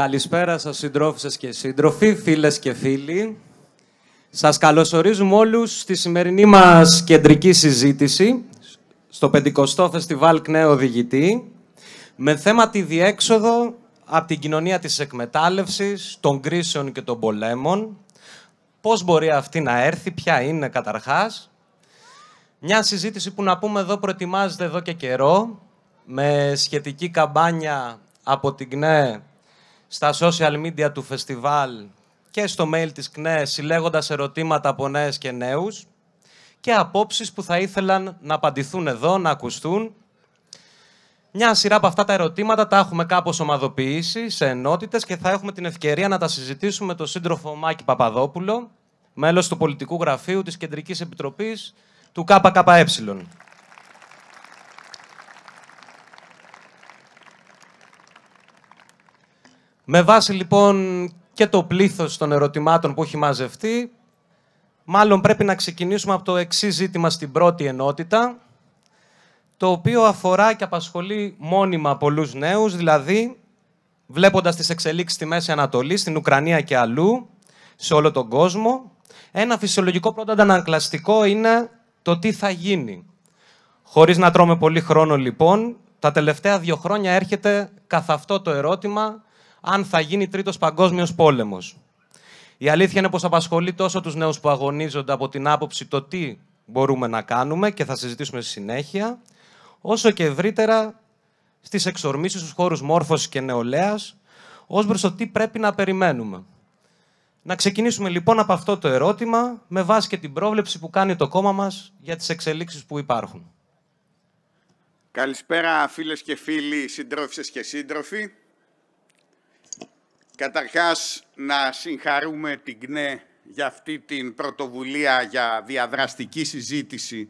Καλησπέρα σας συντρόφισσες και συντροφοί, φίλες και φίλοι. Σας καλωσορίζουμε όλους στη σημερινή μας κεντρική συζήτηση στο 50ο Φεστιβάλ Κνέο Οδηγητή με θέμα τη διέξοδο από την κοινωνία της εκμετάλλευσης, των κρίσεων και των πολέμων. Πώς μπορεί αυτή να έρθει, ποια είναι καταρχάς. Μια συζήτηση που να πούμε εδώ προετοιμάζεται εδώ και καιρό με σχετική καμπάνια από την ΚΝΕ στα social media του φεστιβάλ και στο mail της ΚΝΕ συλλέγοντας ερωτήματα από νέες και νέους και απόψεις που θα ήθελαν να απαντηθούν εδώ, να ακουστούν. Μια σειρά από αυτά τα ερωτήματα τα έχουμε κάπως ομαδοποιήσει σε ενότητες και θα έχουμε την ευκαιρία να τα συζητήσουμε με τον σύντροφο Μάκη Παπαδόπουλο, μέλος του Πολιτικού Γραφείου της Κεντρικής Επιτροπής του ΚΚΕ. Με βάση λοιπόν και το πλήθος των ερωτημάτων που έχει μαζευτεί, μάλλον πρέπει να ξεκινήσουμε από το εξής ζήτημα στην πρώτη ενότητα, το οποίο αφορά και απασχολεί μόνιμα πολλούς νέους, δηλαδή βλέποντας τις εξελίξεις στη Μέση Ανατολή, στην Ουκρανία και αλλού, σε όλο τον κόσμο, ένα φυσιολογικό πρώτα αντανακλαστικό είναι το τι θα γίνει. Χωρίς να τρώμε πολύ χρόνο λοιπόν, τα τελευταία δύο χρόνια έρχεται καθ' αυτό το ερώτημα αν θα γίνει τρίτος παγκόσμιος πόλεμος. Η αλήθεια είναι πως απασχολεί τόσο τους νέους που αγωνίζονται από την άποψη το τι μπορούμε να κάνουμε και θα συζητήσουμε στη συνέχεια, όσο και ευρύτερα στις εξορμήσεις στους χώρους μόρφωσης και νεολαίας, ως προς το τι πρέπει να περιμένουμε. Να ξεκινήσουμε λοιπόν από αυτό το ερώτημα, με βάση και την πρόβλεψη που κάνει το κόμμα μας για τις εξελίξεις που υπάρχουν. Καλησπέρα φίλες και φίλοι, συντρόφισσες και σύντροφοι. Καταρχάς, να συγχαρούμε την ΚΝΕ για αυτή την πρωτοβουλία για διαδραστική συζήτηση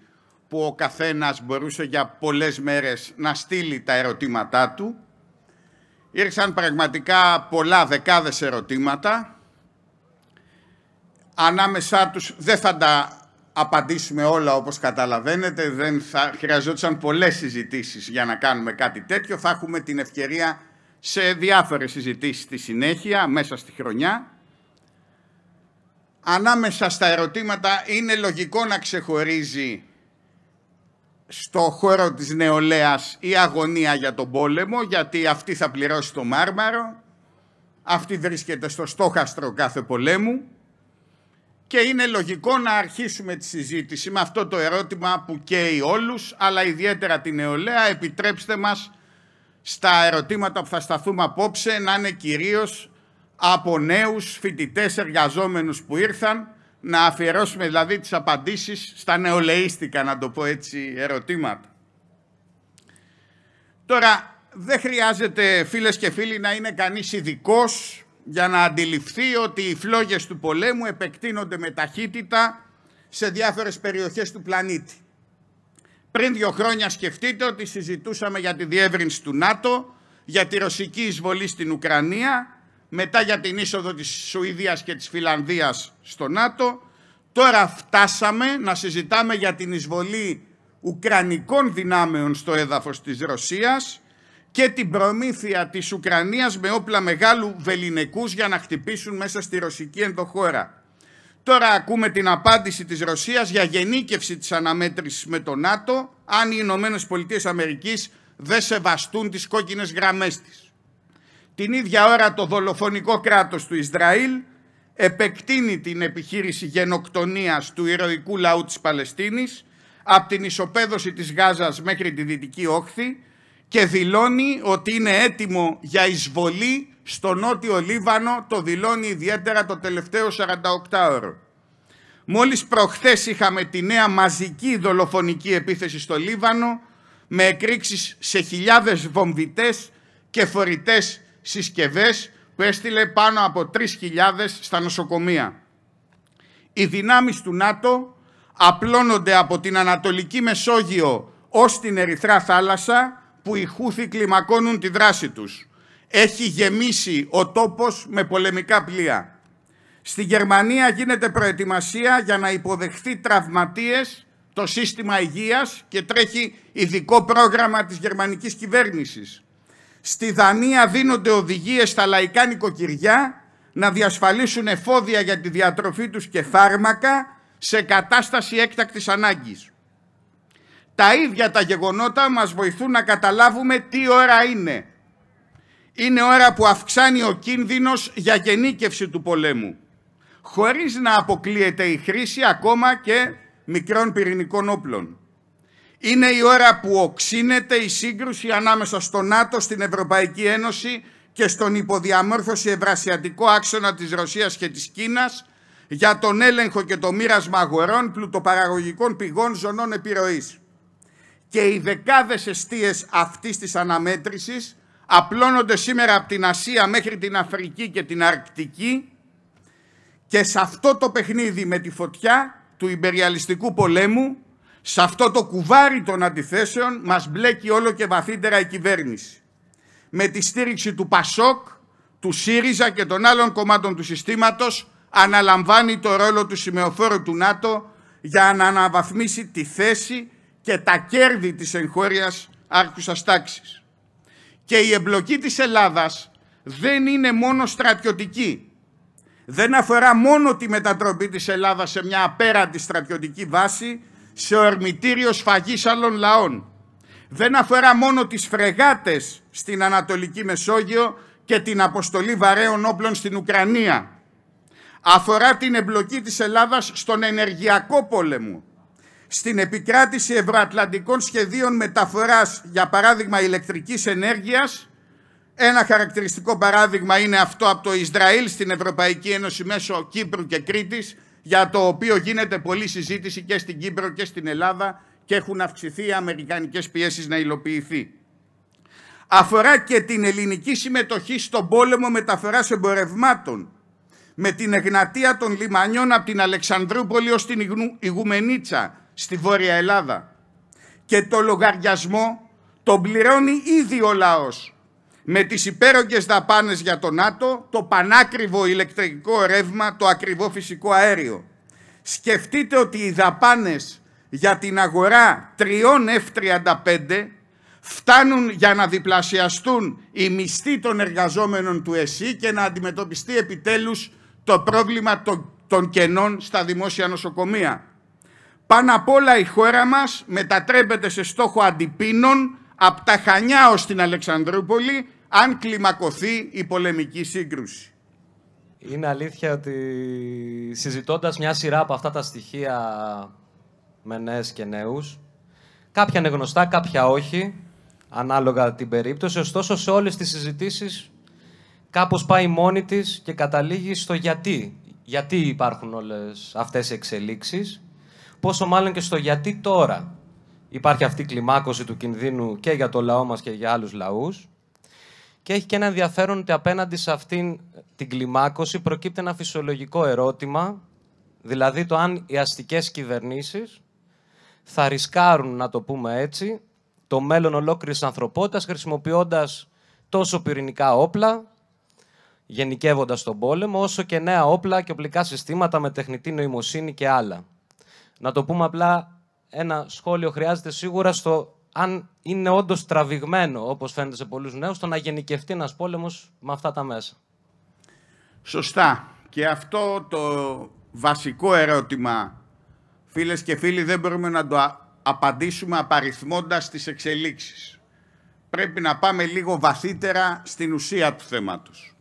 που ο καθένας μπορούσε για πολλές μέρες να στείλει τα ερωτήματά του. Ήρθαν πραγματικά πολλά δεκάδες ερωτήματα. Ανάμεσά τους δεν θα τα απαντήσουμε όλα όπως καταλαβαίνετε. Δεν θα χρειαζόταν πολλές συζητήσεις για να κάνουμε κάτι τέτοιο. Θα έχουμε την ευκαιρία σε διάφορες συζητήσεις στη συνέχεια, μέσα στη χρονιά. Ανάμεσα στα ερωτήματα είναι λογικό να ξεχωρίζει στο χώρο της νεολαίας η αγωνία για τον πόλεμο, γιατί αυτή θα πληρώσει το Μάρμαρο, αυτή βρίσκεται στο στόχαστρο κάθε πολέμου και είναι λογικό να αρχίσουμε τη συζήτηση με αυτό το ερώτημα που καίει όλους, αλλά ιδιαίτερα τη νεολαία, επιτρέψτε μας στα ερωτήματα που θα σταθούμε απόψε να είναι κυρίως από νέους φοιτητές εργαζόμενους που ήρθαν, να αφιερώσουμε δηλαδή τις απαντήσεις στα νεολαίστικα, να το πω έτσι, ερωτήματα. Τώρα, δεν χρειάζεται φίλες και φίλοι να είναι κανείς ειδικός για να αντιληφθεί ότι οι φλόγες του πολέμου επεκτείνονται με ταχύτητα σε διάφορες περιοχές του πλανήτη. Πριν δύο χρόνια σκεφτείτε ότι συζητούσαμε για τη διεύρυνση του ΝΑΤΟ, για τη ρωσική εισβολή στην Ουκρανία, μετά για την είσοδο της Σουηδίας και της Φιλανδίας στο ΝΑΤΟ. Τώρα φτάσαμε να συζητάμε για την εισβολή Ουκρανικών δυνάμεων στο έδαφος της Ρωσίας και την προμήθεια της Ουκρανίας με όπλα μεγάλου βεληνικούς για να χτυπήσουν μέσα στη ρωσική ενδοχώρα. Τώρα ακούμε την απάντηση της Ρωσίας για γενίκευση της αναμέτρησης με το ΝΑΤΟ αν οι Ηνωμένες Πολιτείες Αμερικής δεν σεβαστούν τις κόκκινες γραμμές της. Την ίδια ώρα το δολοφονικό κράτος του Ισραήλ επεκτείνει την επιχείρηση γενοκτονίας του ηρωικού λαού της Παλαιστίνης από την ισοπαίδωση της Γάζας μέχρι τη Δυτική Όχθη και δηλώνει ότι είναι έτοιμο για εισβολή στο νότιο Λίβανο το δηλώνει ιδιαίτερα το τελευταίο 48ωρο. Μόλις προχθές είχαμε τη νέα μαζική δολοφονική επίθεση στο Λίβανο με εκρήξεις σε χιλιάδες βομβιτές και φορητές συσκευές που έστειλε πάνω από 3.000 στα νοσοκομεία. Οι δυνάμεις του ΝΑΤΟ απλώνονται από την Ανατολική Μεσόγειο ως την Ερυθρά Θάλασσα που οι Χούθη κλιμακώνουν τη δράση τους. Έχει γεμίσει ο τόπος με πολεμικά πλοία. Στη Γερμανία γίνεται προετοιμασία για να υποδεχθεί τραυματίες το σύστημα υγείας και τρέχει ειδικό πρόγραμμα της γερμανικής κυβέρνησης. Στη Δανία δίνονται οδηγίες στα λαϊκά νοικοκυριά να διασφαλίσουν εφόδια για τη διατροφή τους και φάρμακα σε κατάσταση έκτακτης ανάγκης. Τα ίδια τα γεγονότα μας βοηθούν να καταλάβουμε τι ώρα είναι είναι ώρα που αυξάνει ο κίνδυνος για γενίκευση του πολέμου, χωρίς να αποκλείεται η χρήση ακόμα και μικρών πυρηνικών όπλων. Είναι η ώρα που οξύνεται η σύγκρουση ανάμεσα στο ΝΑΤΟ, στην Ευρωπαϊκή Ένωση και στον υποδιαμόρφωση ευρασιατικό άξονα της Ρωσίας και της Κίνας για τον έλεγχο και το μοίρασμα αγορών πλουτοπαραγωγικών πηγών ζωνών επιρροής. Και οι δεκάδες εστίες αυτής της αναμέτρησης απλώνονται σήμερα από την Ασία μέχρι την Αφρική και την Αρκτική και σε αυτό το παιχνίδι με τη φωτιά του υπεριαλιστικού πολέμου, σε αυτό το κουβάρι των αντιθέσεων μας μπλέκει όλο και βαθύτερα η κυβέρνηση. Με τη στήριξη του Πασόκ, του ΣΥΡΙΖΑ και των άλλων κομμάτων του συστήματος αναλαμβάνει το ρόλο του σημεοφόρου του ΝΑΤΟ για να αναβαθμίσει τη θέση και τα κέρδη της εγχώριας άρχουσας τάξης. Και η εμπλοκή της Ελλάδας δεν είναι μόνο στρατιωτική. Δεν αφορά μόνο τη μετατροπή της Ελλάδας σε μια απέραντη στρατιωτική βάση, σε ορμητήριο σφαγής άλλων λαών. Δεν αφορά μόνο τις φρεγάτες στην Ανατολική Μεσόγειο και την αποστολή βαρέων όπλων στην Ουκρανία. Αφορά την εμπλοκή της Ελλάδας στον ενεργειακό πόλεμο, στην επικράτηση ευρωατλαντικών σχεδίων μεταφοράς, για παράδειγμα ηλεκτρικής ενέργειας. Ένα χαρακτηριστικό παράδειγμα είναι αυτό από το Ισραήλ στην Ευρωπαϊκή Ένωση μέσω Κύπρου και Κρήτης, για το οποίο γίνεται πολλή συζήτηση και στην Κύπρο και στην Ελλάδα και έχουν αυξηθεί οι αμερικανικές πιέσεις να υλοποιηθεί. Αφορά και την ελληνική συμμετοχή στον πόλεμο μεταφοράς εμπορευμάτων με την εγνατία των λιμανιών από την Αλεξανδρούπολη ως την Ιγουμενίτσα, στη Βόρεια Ελλάδα. Και το λογαριασμό τον πληρώνει ήδη ο λαός. Με τις υπέρογγες δαπάνες για τον ΝΑΤΟ, το πανάκριβο ηλεκτρικό ρεύμα, το ακριβό φυσικό αέριο. Σκεφτείτε ότι οι δαπάνες για την αγορά τριών F-35 φτάνουν για να διπλασιαστούν οι μισθοί των εργαζόμενων του ΕΣΥ και να αντιμετωπιστεί επιτέλους το πρόβλημα των κενών στα δημόσια νοσοκομεία. Πάνω απ' όλα η χώρα μας μετατρέπεται σε στόχο αντιπίνων από τα Χανιά ως την Αλεξανδρούπολη αν κλιμακωθεί η πολεμική σύγκρουση. Είναι αλήθεια ότι συζητώντας μια σειρά από αυτά τα στοιχεία με νέες και νέους, κάποια είναι γνωστά, κάποια όχι, ανάλογα την περίπτωση, ωστόσο σε όλες τις συζητήσεις κάπως πάει μόνη της και καταλήγει στο γιατί. Γιατί υπάρχουν όλες αυτές οι εξελίξεις πόσο μάλλον και στο γιατί τώρα υπάρχει αυτή η κλιμάκωση του κινδύνου και για το λαό μας και για άλλους λαούς. Και έχει και ένα ενδιαφέρον ότι απέναντι σε αυτήν την κλιμάκωση προκύπτει ένα φυσιολογικό ερώτημα, δηλαδή το αν οι αστικές κυβερνήσεις θα ρισκάρουν, να το πούμε έτσι, το μέλλον ολόκληρης ανθρωπότητας χρησιμοποιώντας τόσο πυρηνικά όπλα, γενικεύοντας τον πόλεμο, όσο και νέα όπλα και οπλικά συστήματα με τεχνητή νοημοσύνη και άλλα. Να το πούμε απλά, ένα σχόλιο χρειάζεται σίγουρα στο αν είναι όντως τραβηγμένο, όπως φαίνεται σε πολλούς νέους, το να γενικευτεί ένας πόλεμος με αυτά τα μέσα. Σωστά. Και αυτό το βασικό ερώτημα, φίλες και φίλοι, δεν μπορούμε να το απαντήσουμε απαριθμώντας τις εξελίξεις. Πρέπει να πάμε λίγο βαθύτερα στην ουσία του θέματος.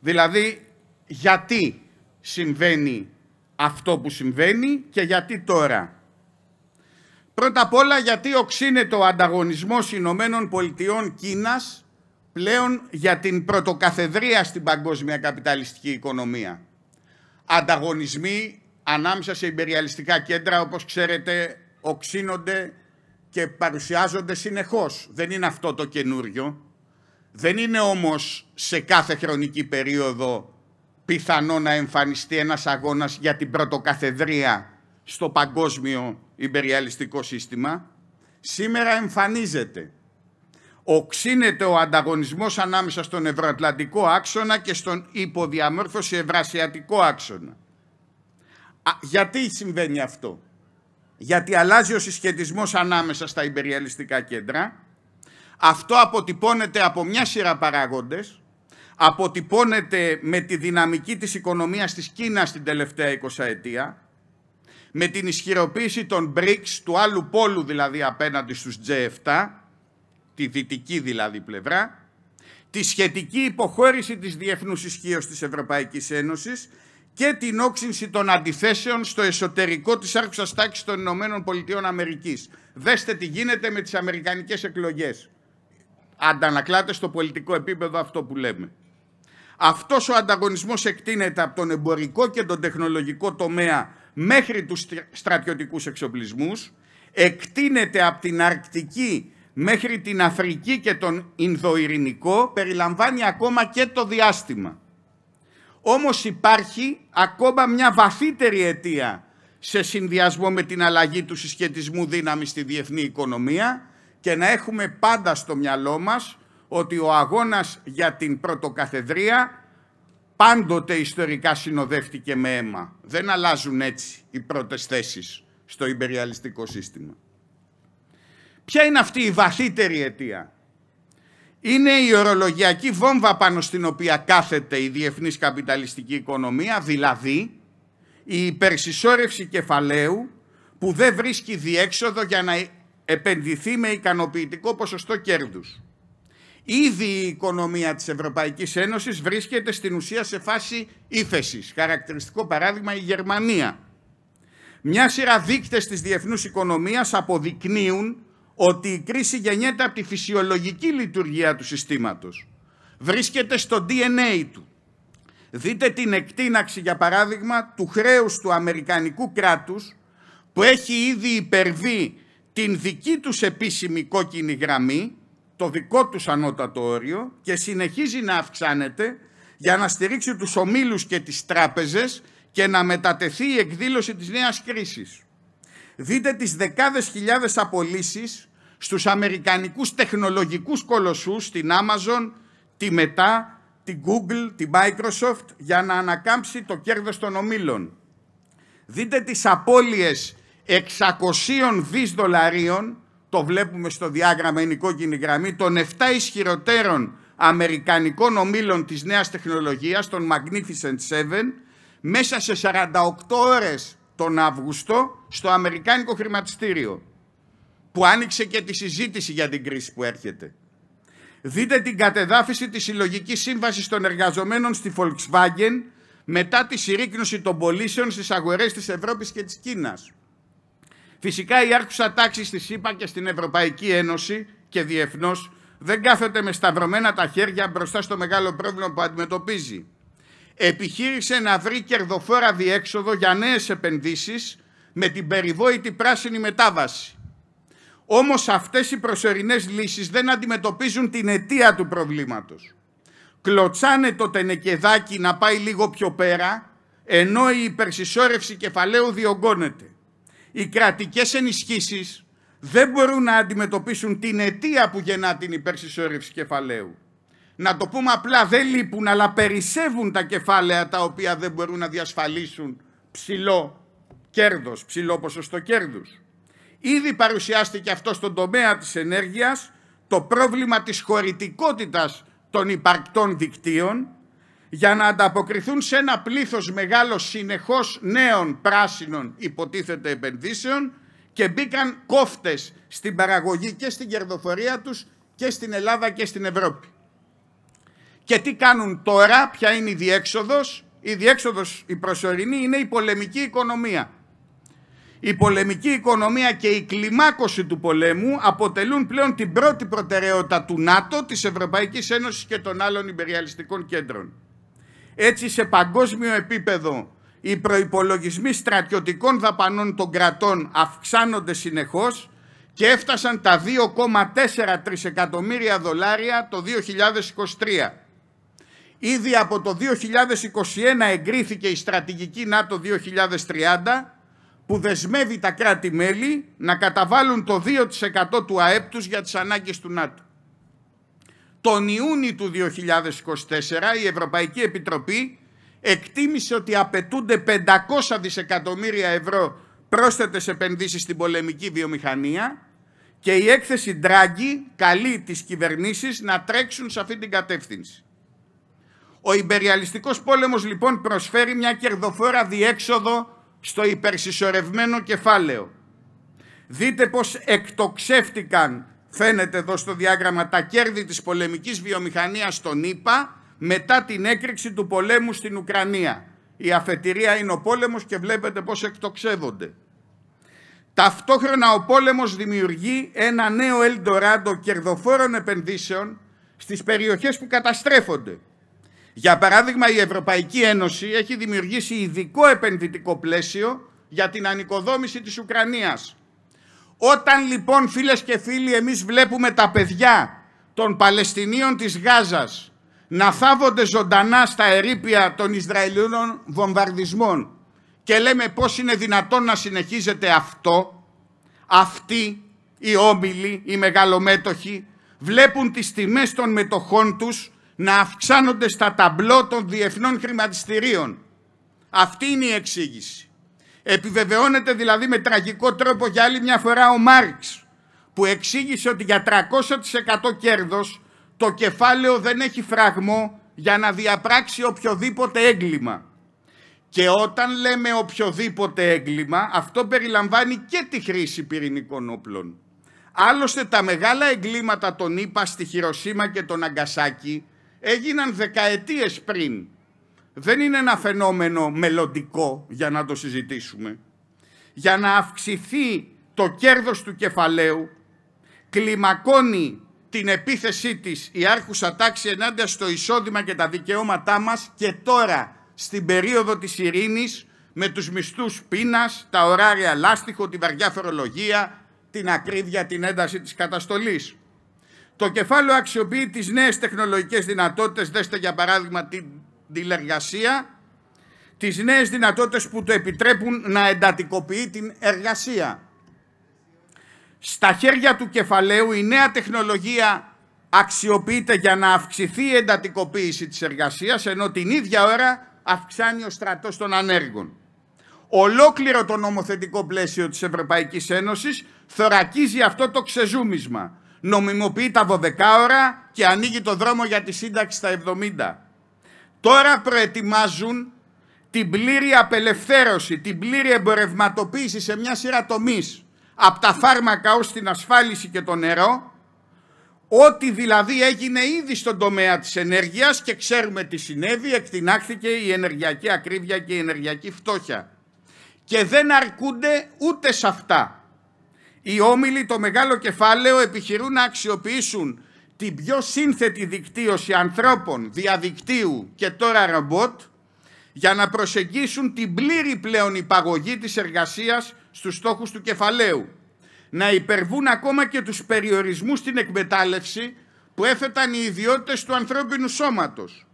Δηλαδή, γιατί συμβαίνει αυτό που συμβαίνει και γιατί τώρα. Πρώτα απ' όλα γιατί οξύνεται ο ανταγωνισμός Ηνωμένων Πολιτειών Κίνας πλέον για την πρωτοκαθεδρία στην παγκόσμια καπιταλιστική οικονομία. Ανταγωνισμοί ανάμεσα σε υπεριαλιστικά κέντρα, όπως ξέρετε, οξύνονται και παρουσιάζονται συνεχώς. Δεν είναι αυτό το καινούριο. Δεν είναι όμως σε κάθε χρονική περίοδο πιθανό να εμφανιστεί ένας αγώνας για την πρωτοκαθεδρία στο παγκόσμιο υπεριαλιστικό σύστημα, σήμερα εμφανίζεται. Οξύνεται ο ανταγωνισμός ανάμεσα στον ευρωατλαντικό άξονα και στον υποδιαμόρφωση ευρασιατικό άξονα. Α, γιατί συμβαίνει αυτό. Γιατί αλλάζει ο συσχετισμός ανάμεσα στα υπεριαλιστικά κέντρα. Αυτό αποτυπώνεται από μια σειρά παράγοντες, αποτυπώνεται με τη δυναμική της οικονομίας της Κίνας την τελευταία 20 ετία, με την ισχυροποίηση των BRICS, του άλλου πόλου δηλαδή απέναντι στους G7, τη δυτική δηλαδή πλευρά, τη σχετική υποχώρηση της διεθνούς ισχύως της Ευρωπαϊκής Ένωσης και την όξυνση των αντιθέσεων στο εσωτερικό της άρχουσας τάξης των ΗΠΑ Δέστε τι γίνεται με τις αμερικανικές εκλογές. αντανακλάτε στο πολιτικό επίπεδο αυτό που λέμε. Αυτός ο ανταγωνισμός εκτείνεται από τον εμπορικό και τον τεχνολογικό τομέα μέχρι τους στρατιωτικούς εξοπλισμούς, εκτείνεται από την Αρκτική μέχρι την Αφρική και τον Ινδοειρηνικό, περιλαμβάνει ακόμα και το διάστημα. Όμως υπάρχει ακόμα μια βαθύτερη αιτία σε συνδυασμό με την αλλαγή του συσχετισμού δύναμης στη διεθνή οικονομία και να έχουμε πάντα στο μυαλό μας ότι ο αγώνας για την πρωτοκαθεδρία πάντοτε ιστορικά συνοδεύτηκε με αίμα. Δεν αλλάζουν έτσι οι πρώτες θέσεις στο υπεριαλιστικό σύστημα. Ποια είναι αυτή η βαθύτερη αιτία. Είναι η ορολογιακή βόμβα πάνω στην οποία κάθεται η διεθνής καπιταλιστική οικονομία, δηλαδή η υπερσυσσόρευση κεφαλαίου που δεν βρίσκει διέξοδο για να επενδυθεί με ικανοποιητικό ποσοστό κέρδους. Ήδη η οικονομία της Ευρωπαϊκής Ένωσης βρίσκεται στην ουσία σε φάση ύφεσης. Χαρακτηριστικό παράδειγμα η Γερμανία. Μια σειρά δείκτες της διεθνούς οικονομίας αποδεικνύουν ότι η κρίση γεννιέται από τη φυσιολογική λειτουργία του συστήματος. Βρίσκεται στο DNA του. Δείτε την εκτείναξη, για παράδειγμα, του χρέους του Αμερικανικού κράτους που έχει ήδη υπερβεί την δική τους επίσημη κόκκινη γραμμή το δικό τους ανώτατο όριο και συνεχίζει να αυξάνεται για να στηρίξει τους ομίλους και τις τράπεζες και να μετατεθεί η εκδήλωση της νέας κρίσης. Δείτε τις δεκάδες χιλιάδες απολύσεις στους αμερικανικούς τεχνολογικούς κολοσσούς, την Amazon, τη Meta, την Google, την Microsoft, για να ανακάμψει το κέρδος των ομίλων. Δείτε τις απώλειες 600 δις δολαρίων το βλέπουμε στο διάγραμμα, είναι η γραμμή, των 7 ισχυροτέρων αμερικανικών ομίλων της νέας τεχνολογίας, των Magnificent Seven, μέσα σε 48 ώρες τον Αύγουστο στο Αμερικάνικο Χρηματιστήριο, που άνοιξε και τη συζήτηση για την κρίση που έρχεται. Δείτε την κατεδάφιση της συλλογικής σύμβασης των εργαζομένων στη Volkswagen μετά τη συρρήκνωση των πωλήσεων στις αγορές της Ευρώπης και της Κίνας. Φυσικά η άρχουσα τάξη στη ΣΥΠΑ και στην Ευρωπαϊκή Ένωση και διεθνώς δεν κάθεται με σταυρωμένα τα χέρια μπροστά στο μεγάλο πρόβλημα που αντιμετωπίζει. Επιχείρησε να βρει κερδοφόρα διέξοδο για νέες επενδύσεις με την περιβόητη πράσινη μετάβαση. Όμως αυτές οι προσωρινές λύσεις δεν αντιμετωπίζουν την αιτία του προβλήματος. Κλωτσάνε το τενεκεδάκι να πάει λίγο πιο πέρα, ενώ η υπερσυσσόρευση κεφαλαίου διωγγώνεται οι κρατικές ενισχύσεις δεν μπορούν να αντιμετωπίσουν την αιτία που γεννά την υπερσυσσόρευση κεφαλαίου. Να το πούμε απλά, δεν λείπουν, αλλά περισσεύουν τα κεφάλαια τα οποία δεν μπορούν να διασφαλίσουν ψηλό κέρδος, ψηλό ποσοστό κέρδους. Ήδη παρουσιάστηκε αυτό στον τομέα της ενέργειας, το πρόβλημα της χωρητικότητας των υπαρκτών δικτύων, για να ανταποκριθούν σε ένα πλήθος μεγάλο συνεχώς νέων πράσινων υποτίθεται επενδύσεων και μπήκαν κόφτες στην παραγωγή και στην κερδοφορία τους και στην Ελλάδα και στην Ευρώπη. Και τι κάνουν τώρα, ποια είναι η διέξοδος. Η διέξοδος η προσωρινή είναι η πολεμική οικονομία. Η πολεμική οικονομία και η κλιμάκωση του πολέμου αποτελούν πλέον την πρώτη προτεραιότητα του ΝΑΤΟ, της Ευρωπαϊκής Ένωσης και των άλλων υπεριαλιστικών κέντρων. Έτσι σε παγκόσμιο επίπεδο οι προϋπολογισμοί στρατιωτικών δαπανών των κρατών αυξάνονται συνεχώς και έφτασαν τα 2,4 τρισεκατομμύρια δολάρια το 2023. Ήδη από το 2021 εγκρίθηκε η στρατηγική ΝΑΤΟ 2030 που δεσμεύει τα κράτη-μέλη να καταβάλουν το 2% του ΑΕΠ τους για τις ανάγκες του ΝΑΤΟ. Τον Ιούνιο του 2024 η Ευρωπαϊκή Επιτροπή εκτίμησε ότι απαιτούνται 500 δισεκατομμύρια ευρώ πρόσθετες επενδύσεις στην πολεμική βιομηχανία και η έκθεση Ντράγκη καλεί τις κυβερνήσεις να τρέξουν σε αυτή την κατεύθυνση. Ο υπεριαλιστικός πόλεμος λοιπόν προσφέρει μια κερδοφόρα διέξοδο στο υπερσυσσωρευμένο κεφάλαιο. Δείτε πως εκτοξεύτηκαν Φαίνεται εδώ στο διάγραμμα τα κέρδη της πολεμικής βιομηχανίας στον ΗΠΑ μετά την έκρηξη του πολέμου στην Ουκρανία. Η αφετηρία είναι ο πόλεμος και βλέπετε πώς εκτοξεύονται. Ταυτόχρονα ο πόλεμος δημιουργεί ένα νέο ελντοράντο κερδοφόρων επενδύσεων στις περιοχές που καταστρέφονται. Για παράδειγμα η Ευρωπαϊκή Ένωση έχει δημιουργήσει ειδικό επενδυτικό πλαίσιο για την ανοικοδόμηση της Ουκρανίας όταν λοιπόν φίλες και φίλοι εμείς βλέπουμε τα παιδιά των Παλαιστινίων της Γάζας να θάβονται ζωντανά στα ερήπια των Ισραηλινών βομβαρδισμών και λέμε πώς είναι δυνατόν να συνεχίζεται αυτό, αυτοί οι όμιλοι, οι μεγαλομέτωχοι βλέπουν τις τιμές των μετοχών τους να αυξάνονται στα ταμπλό των διεθνών χρηματιστηρίων. Αυτή είναι η εξήγηση. Επιβεβαιώνεται δηλαδή με τραγικό τρόπο για άλλη μια φορά ο Μάρξ που εξήγησε ότι για 300% κέρδος το κεφάλαιο δεν έχει φραγμό για να διαπράξει οποιοδήποτε έγκλημα. Και όταν λέμε οποιοδήποτε έγκλημα, αυτό περιλαμβάνει και τη χρήση πυρηνικών όπλων. Άλλωστε τα μεγάλα εγκλήματα των ΙΠΑ στη Χειροσύμα και τον Αγκασάκη έγιναν δεκαετίες πριν δεν είναι ένα φαινόμενο μελλοντικό για να το συζητήσουμε. Για να αυξηθεί το κέρδος του κεφαλαίου, κλιμακώνει την επίθεσή της η άρχουσα τάξη ενάντια στο εισόδημα και τα δικαιώματά μας και τώρα στην περίοδο της ειρήνης με τους μισθούς πείνας, τα ωράρια λάστιχο, τη βαριά φορολογία, την ακρίβεια, την ένταση της καταστολής. Το κεφάλαιο αξιοποιεί τις νέες τεχνολογικές δυνατότητες, δέστε για παράδειγμα την τηλεργασία, τις νέες δυνατότητες που το επιτρέπουν να εντατικοποιεί την εργασία. Στα χέρια του κεφαλαίου η νέα τεχνολογία αξιοποιείται για να αυξηθεί η εντατικοποίηση της εργασίας, ενώ την ίδια ώρα αυξάνει ο στρατός των ανέργων. Ολόκληρο το νομοθετικό πλαίσιο της Ευρωπαϊκής Ένωσης θωρακίζει αυτό το ξεζούμισμα. Νομιμοποιεί τα 12 ώρα και ανοίγει το δρόμο για τη σύνταξη στα 70. Τώρα προετοιμάζουν την πλήρη απελευθέρωση, την πλήρη εμπορευματοποίηση σε μια σειρά τομείς από τα φάρμακα ως την ασφάλιση και το νερό, ό,τι δηλαδή έγινε ήδη στον τομέα της ενέργειας και ξέρουμε τι συνέβη, εκτινάχθηκε η ενεργειακή ακρίβεια και η ενεργειακή φτώχεια. Και δεν αρκούνται ούτε σε αυτά. Οι όμιλοι το μεγάλο κεφάλαιο επιχειρούν να αξιοποιήσουν την πιο σύνθετη δικτύωση ανθρώπων, διαδικτύου και τώρα ρομπότ για να προσεγγίσουν την πλήρη πλέον υπαγωγή της εργασίας στους στόχους του κεφαλαίου. Να υπερβούν ακόμα και τους περιορισμούς στην εκμετάλλευση που έφεταν οι ιδιότητες του ανθρώπινου σώματος.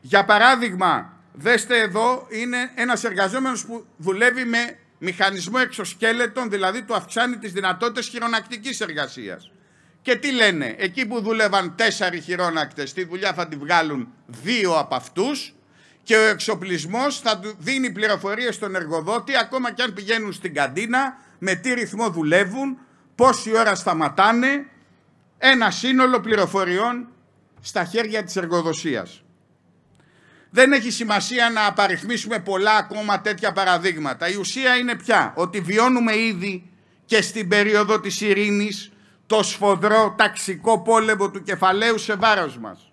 Για παράδειγμα, δέστε εδώ, είναι ένας εργαζόμενος που δουλεύει με μηχανισμό εξωσκέλετων, δηλαδή του αυξάνει τις δυνατότητες χειρονακτικής εργασίας. Και τι λένε, εκεί που δούλευαν τέσσερι χειρόνακτες, τη δουλειά θα τη βγάλουν δύο από αυτούς και ο εξοπλισμός θα δίνει πληροφορίες στον εργοδότη ακόμα και αν πηγαίνουν στην καντίνα, με τι ρυθμό δουλεύουν, πόση ώρα σταματάνε, ένα σύνολο πληροφοριών στα χέρια της εργοδοσίας. Δεν έχει σημασία να απαριθμίσουμε πολλά ακόμα τέτοια παραδείγματα. Η ουσία είναι πια ότι βιώνουμε ήδη και στην περίοδο της ειρήνης το σφοδρό ταξικό πόλεμο του κεφαλαίου σε βάρος μας.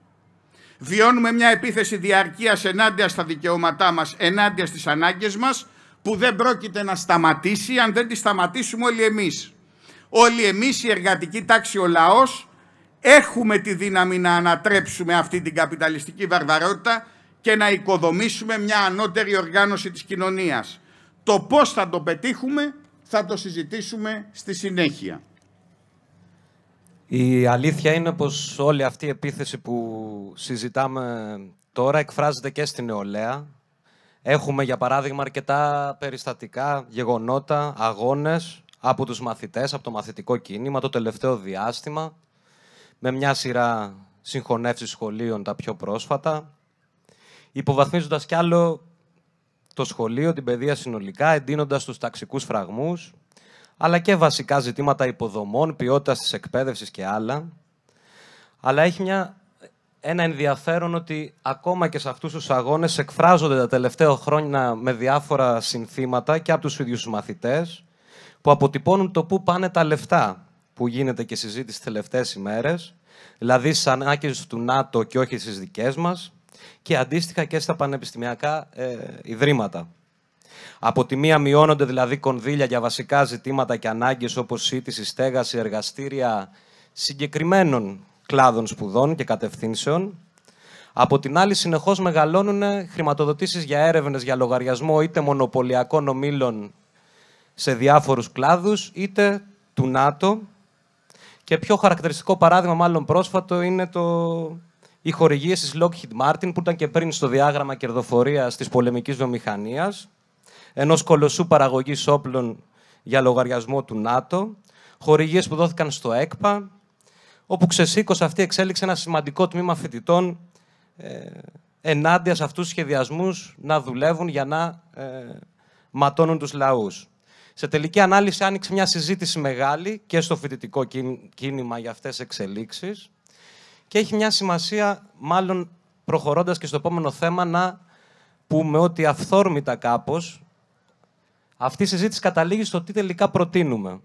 Βιώνουμε μια επίθεση διαρκείας ενάντια στα δικαιώματά μας, ενάντια στις ανάγκες μας, που δεν πρόκειται να σταματήσει αν δεν τη σταματήσουμε όλοι εμείς. Όλοι εμείς, η εργατική τάξη, ο λαός, έχουμε τη δύναμη να ανατρέψουμε αυτή την καπιταλιστική βαρβαρότητα και να οικοδομήσουμε μια ανώτερη οργάνωση της κοινωνίας. Το πώς θα το πετύχουμε θα το συζητήσουμε στη συνέχεια. Η αλήθεια είναι πως όλη αυτή η επίθεση που συζητάμε τώρα εκφράζεται και στην νεολαία. Έχουμε, για παράδειγμα, αρκετά περιστατικά, γεγονότα, αγώνες από τους μαθητές, από το μαθητικό κίνημα, το τελευταίο διάστημα, με μια σειρά συγχωνεύσεις σχολείων τα πιο πρόσφατα, υποβαθμίζοντας κι άλλο το σχολείο, την παιδεία συνολικά, εντείνοντας τους ταξικούς φραγμούς, αλλά και βασικά ζητήματα υποδομών, ποιότητας της εκπαίδευσης και άλλα. Αλλά έχει μια, ένα ενδιαφέρον ότι ακόμα και σε αυτούς τους αγώνες εκφράζονται τα τελευταία χρόνια με διάφορα συνθήματα και από τους ίδιους μαθητές, που αποτυπώνουν το πού πάνε τα λεφτά που γίνεται και συζήτηση τις τελευταίες ημέρες, δηλαδή στις ανάγκες του ΝΑΤΟ και όχι στις δικές μας, και αντίστοιχα και στα πανεπιστημιακά ε, ιδρύματα. Από τη μία μειώνονται δηλαδή κονδύλια για βασικά ζητήματα και ανάγκες όπως σύντηση, στέγαση, εργαστήρια συγκεκριμένων κλάδων σπουδών και κατευθύνσεων. Από την άλλη, συνεχώς μεγαλώνουν χρηματοδοτήσεις για έρευνες, για λογαριασμό είτε μονοπωλιακών ομήλων σε διάφορους κλάδους, είτε του ΝΑΤΟ. Και πιο χαρακτηριστικό παράδειγμα, μάλλον πρόσφατο, είναι το... οι χορηγίε της Lockheed Martin, που ήταν και πριν στο διάγραμμα κερδοφορίας της πολεμικής βιομηχανίας, Ενός κολοσσού παραγωγής όπλων για λογαριασμό του ΝΑΤΟ, χορηγίες που δόθηκαν στο ΕΚΠΑ, όπου ξεσήκωσε αυτή εξέλιξη ένα σημαντικό τμήμα φοιτητών ε, ενάντια σε αυτούς τους σχεδιασμούς να δουλεύουν για να ε, ματώνουν τους λαούς. Σε τελική ανάλυση άνοιξε μια συζήτηση μεγάλη και στο φοιτητικό κίνημα για αυτές τις εξελίξεις και έχει μια σημασία, μάλλον προχωρώντας και στο επόμενο θέμα, να πούμε ότι αυθόρμητα κάπως αυτή η συζήτηση καταλήγει στο τι τελικά προτείνουμε.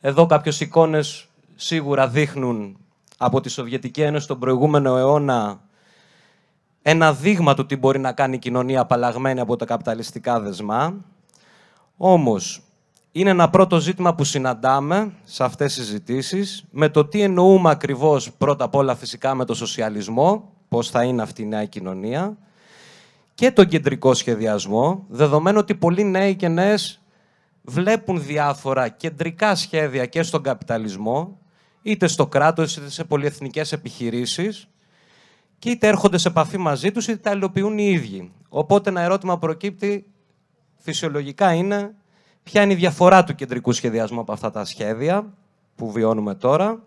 Εδώ κάποιες εικόνες σίγουρα δείχνουν από τη Σοβιετική Ένωση τον προηγούμενο αιώνα ένα δείγμα του τι μπορεί να κάνει η κοινωνία απαλλαγμένη από τα καπιταλιστικά δεσμά. Όμως, είναι ένα πρώτο ζήτημα που συναντάμε σε αυτές τις συζητήσεις, με το τι εννοούμε ακριβώς πρώτα απ' όλα φυσικά με το σοσιαλισμό, πώς θα είναι αυτή η νέα κοινωνία, και τον κεντρικό σχεδιασμό, δεδομένου ότι πολλοί νέοι και νέες βλέπουν διάφορα κεντρικά σχέδια και στον καπιταλισμό, είτε στο κράτος είτε σε πολυεθνικές επιχειρήσεις, και είτε έρχονται σε επαφή μαζί τους είτε τα υλοποιούν οι ίδιοι. Οπότε ένα ερώτημα προκύπτει φυσιολογικά είναι ποια είναι η διαφορά του κεντρικού σχεδιασμού από αυτά τα σχέδια που βιώνουμε τώρα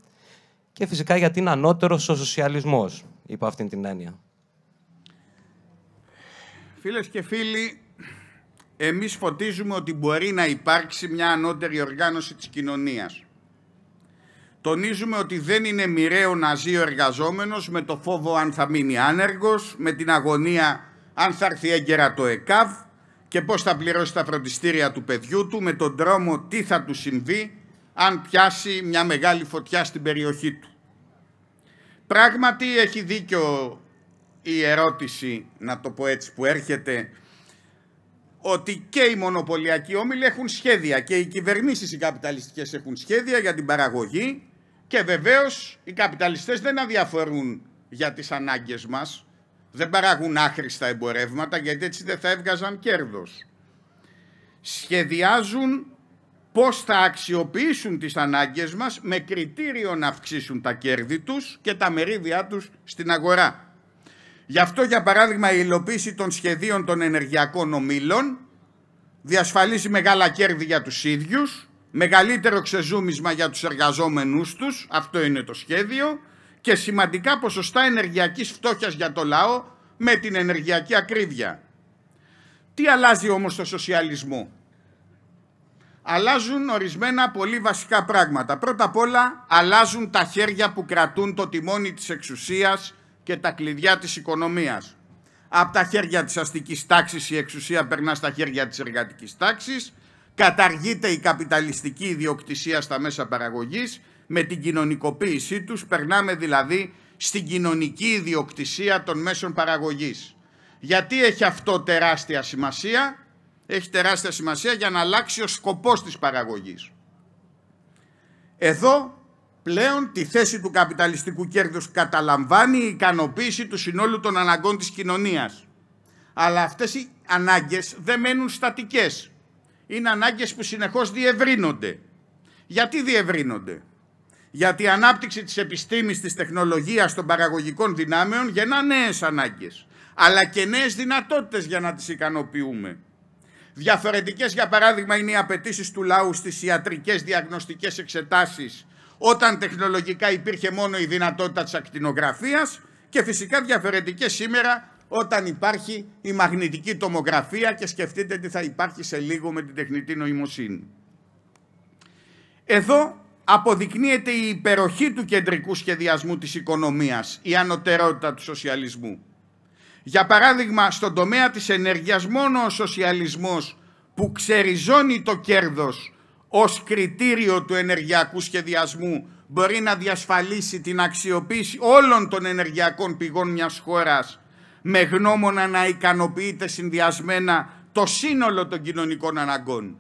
και φυσικά γιατί είναι ανώτερος ο σοσιαλισμός, υπό αυτήν την έννοια. Φίλες και φίλοι, εμείς φωτίζουμε ότι μπορεί να υπάρξει μια ανώτερη οργάνωση της κοινωνίας. Τονίζουμε ότι δεν είναι μοιραίο να ζει ο εργαζόμενος με το φόβο αν θα μείνει άνεργος, με την αγωνία αν θα έρθει έγκαιρα το ΕΚΑΒ και πώς θα πληρώσει τα φροντιστήρια του παιδιού του, με τον τρόμο τι θα του συμβεί αν πιάσει μια μεγάλη φωτιά στην περιοχή του. Πράγματι έχει δίκιο η ερώτηση, να το πω έτσι, που έρχεται ότι και οι μονοπωλιακοί όμιλοι έχουν σχέδια και οι κυβερνήσεις οι καπιταλιστικές έχουν σχέδια για την παραγωγή και βεβαίως οι καπιταλιστές δεν αδιαφορούν για τις ανάγκες μας, δεν παράγουν άχρηστα εμπορεύματα γιατί έτσι δεν θα έβγαζαν κέρδος. Σχεδιάζουν πώς θα αξιοποιήσουν τις ανάγκες μας με κριτήριο να αυξήσουν τα κέρδη τους και τα μερίδια τους στην αγορά. Γι' αυτό, για παράδειγμα, η υλοποίηση των σχεδίων των ενεργειακών ομήλων διασφαλίζει μεγάλα κέρδη για τους ίδιους, μεγαλύτερο ξεζούμισμα για τους εργαζόμενούς τους, αυτό είναι το σχέδιο, και σημαντικά ποσοστά ενεργειακής φτώχειας για το λαό με την ενεργειακή ακρίβεια. Τι αλλάζει όμως το σοσιαλισμό. Αλλάζουν ορισμένα πολύ βασικά πράγματα. Πρώτα απ' όλα αλλάζουν τα χέρια που κρατούν το τιμόνι της εξουσίας και τα κλειδιά της οικονομίας. Από τα χέρια της αστικής τάξης η εξουσία περνά στα χέρια της εργατικής τάξης, καταργείται η καπιταλιστική ιδιοκτησία στα μέσα παραγωγής, με την κοινωνικοποίησή τους περνάμε δηλαδή στην κοινωνική ιδιοκτησία των μέσων παραγωγής. Γιατί έχει αυτό τεράστια σημασία, έχει τεράστια σημασία για να αλλάξει ο σκοπός της παραγωγής. Εδώ πλέον τη θέση του καπιταλιστικού κέρδους καταλαμβάνει η ικανοποίηση του συνόλου των αναγκών της κοινωνίας. Αλλά αυτές οι ανάγκες δεν μένουν στατικές. Είναι ανάγκες που συνεχώς διευρύνονται. Γιατί διευρύνονται. Γιατί η ανάπτυξη της επιστήμης, της τεχνολογίας, των παραγωγικών δυνάμεων γεννά νέες ανάγκες. Αλλά και νέες δυνατότητες για να τις ικανοποιούμε. Διαφορετικές για παράδειγμα είναι οι απαιτήσεις του λαού στις ιατρικές διαγνωστικές εξετάσεις όταν τεχνολογικά υπήρχε μόνο η δυνατότητα της ακτινογραφίας και φυσικά διαφορετικές σήμερα όταν υπάρχει η μαγνητική τομογραφία και σκεφτείτε τι θα υπάρχει σε λίγο με την τεχνητή νοημοσύνη. Εδώ αποδεικνύεται η υπεροχή του κεντρικού σχεδιασμού της οικονομίας, η ανωτερότητα του σοσιαλισμού. Για παράδειγμα, στον τομέα της ενέργειας μόνο ο σοσιαλισμός που ξεριζώνει το κέρδος ως κριτήριο του ενεργειακού σχεδιασμού μπορεί να διασφαλίσει την αξιοποίηση όλων των ενεργειακών πηγών μιας χώρας με γνώμονα να ικανοποιείται συνδυασμένα το σύνολο των κοινωνικών αναγκών.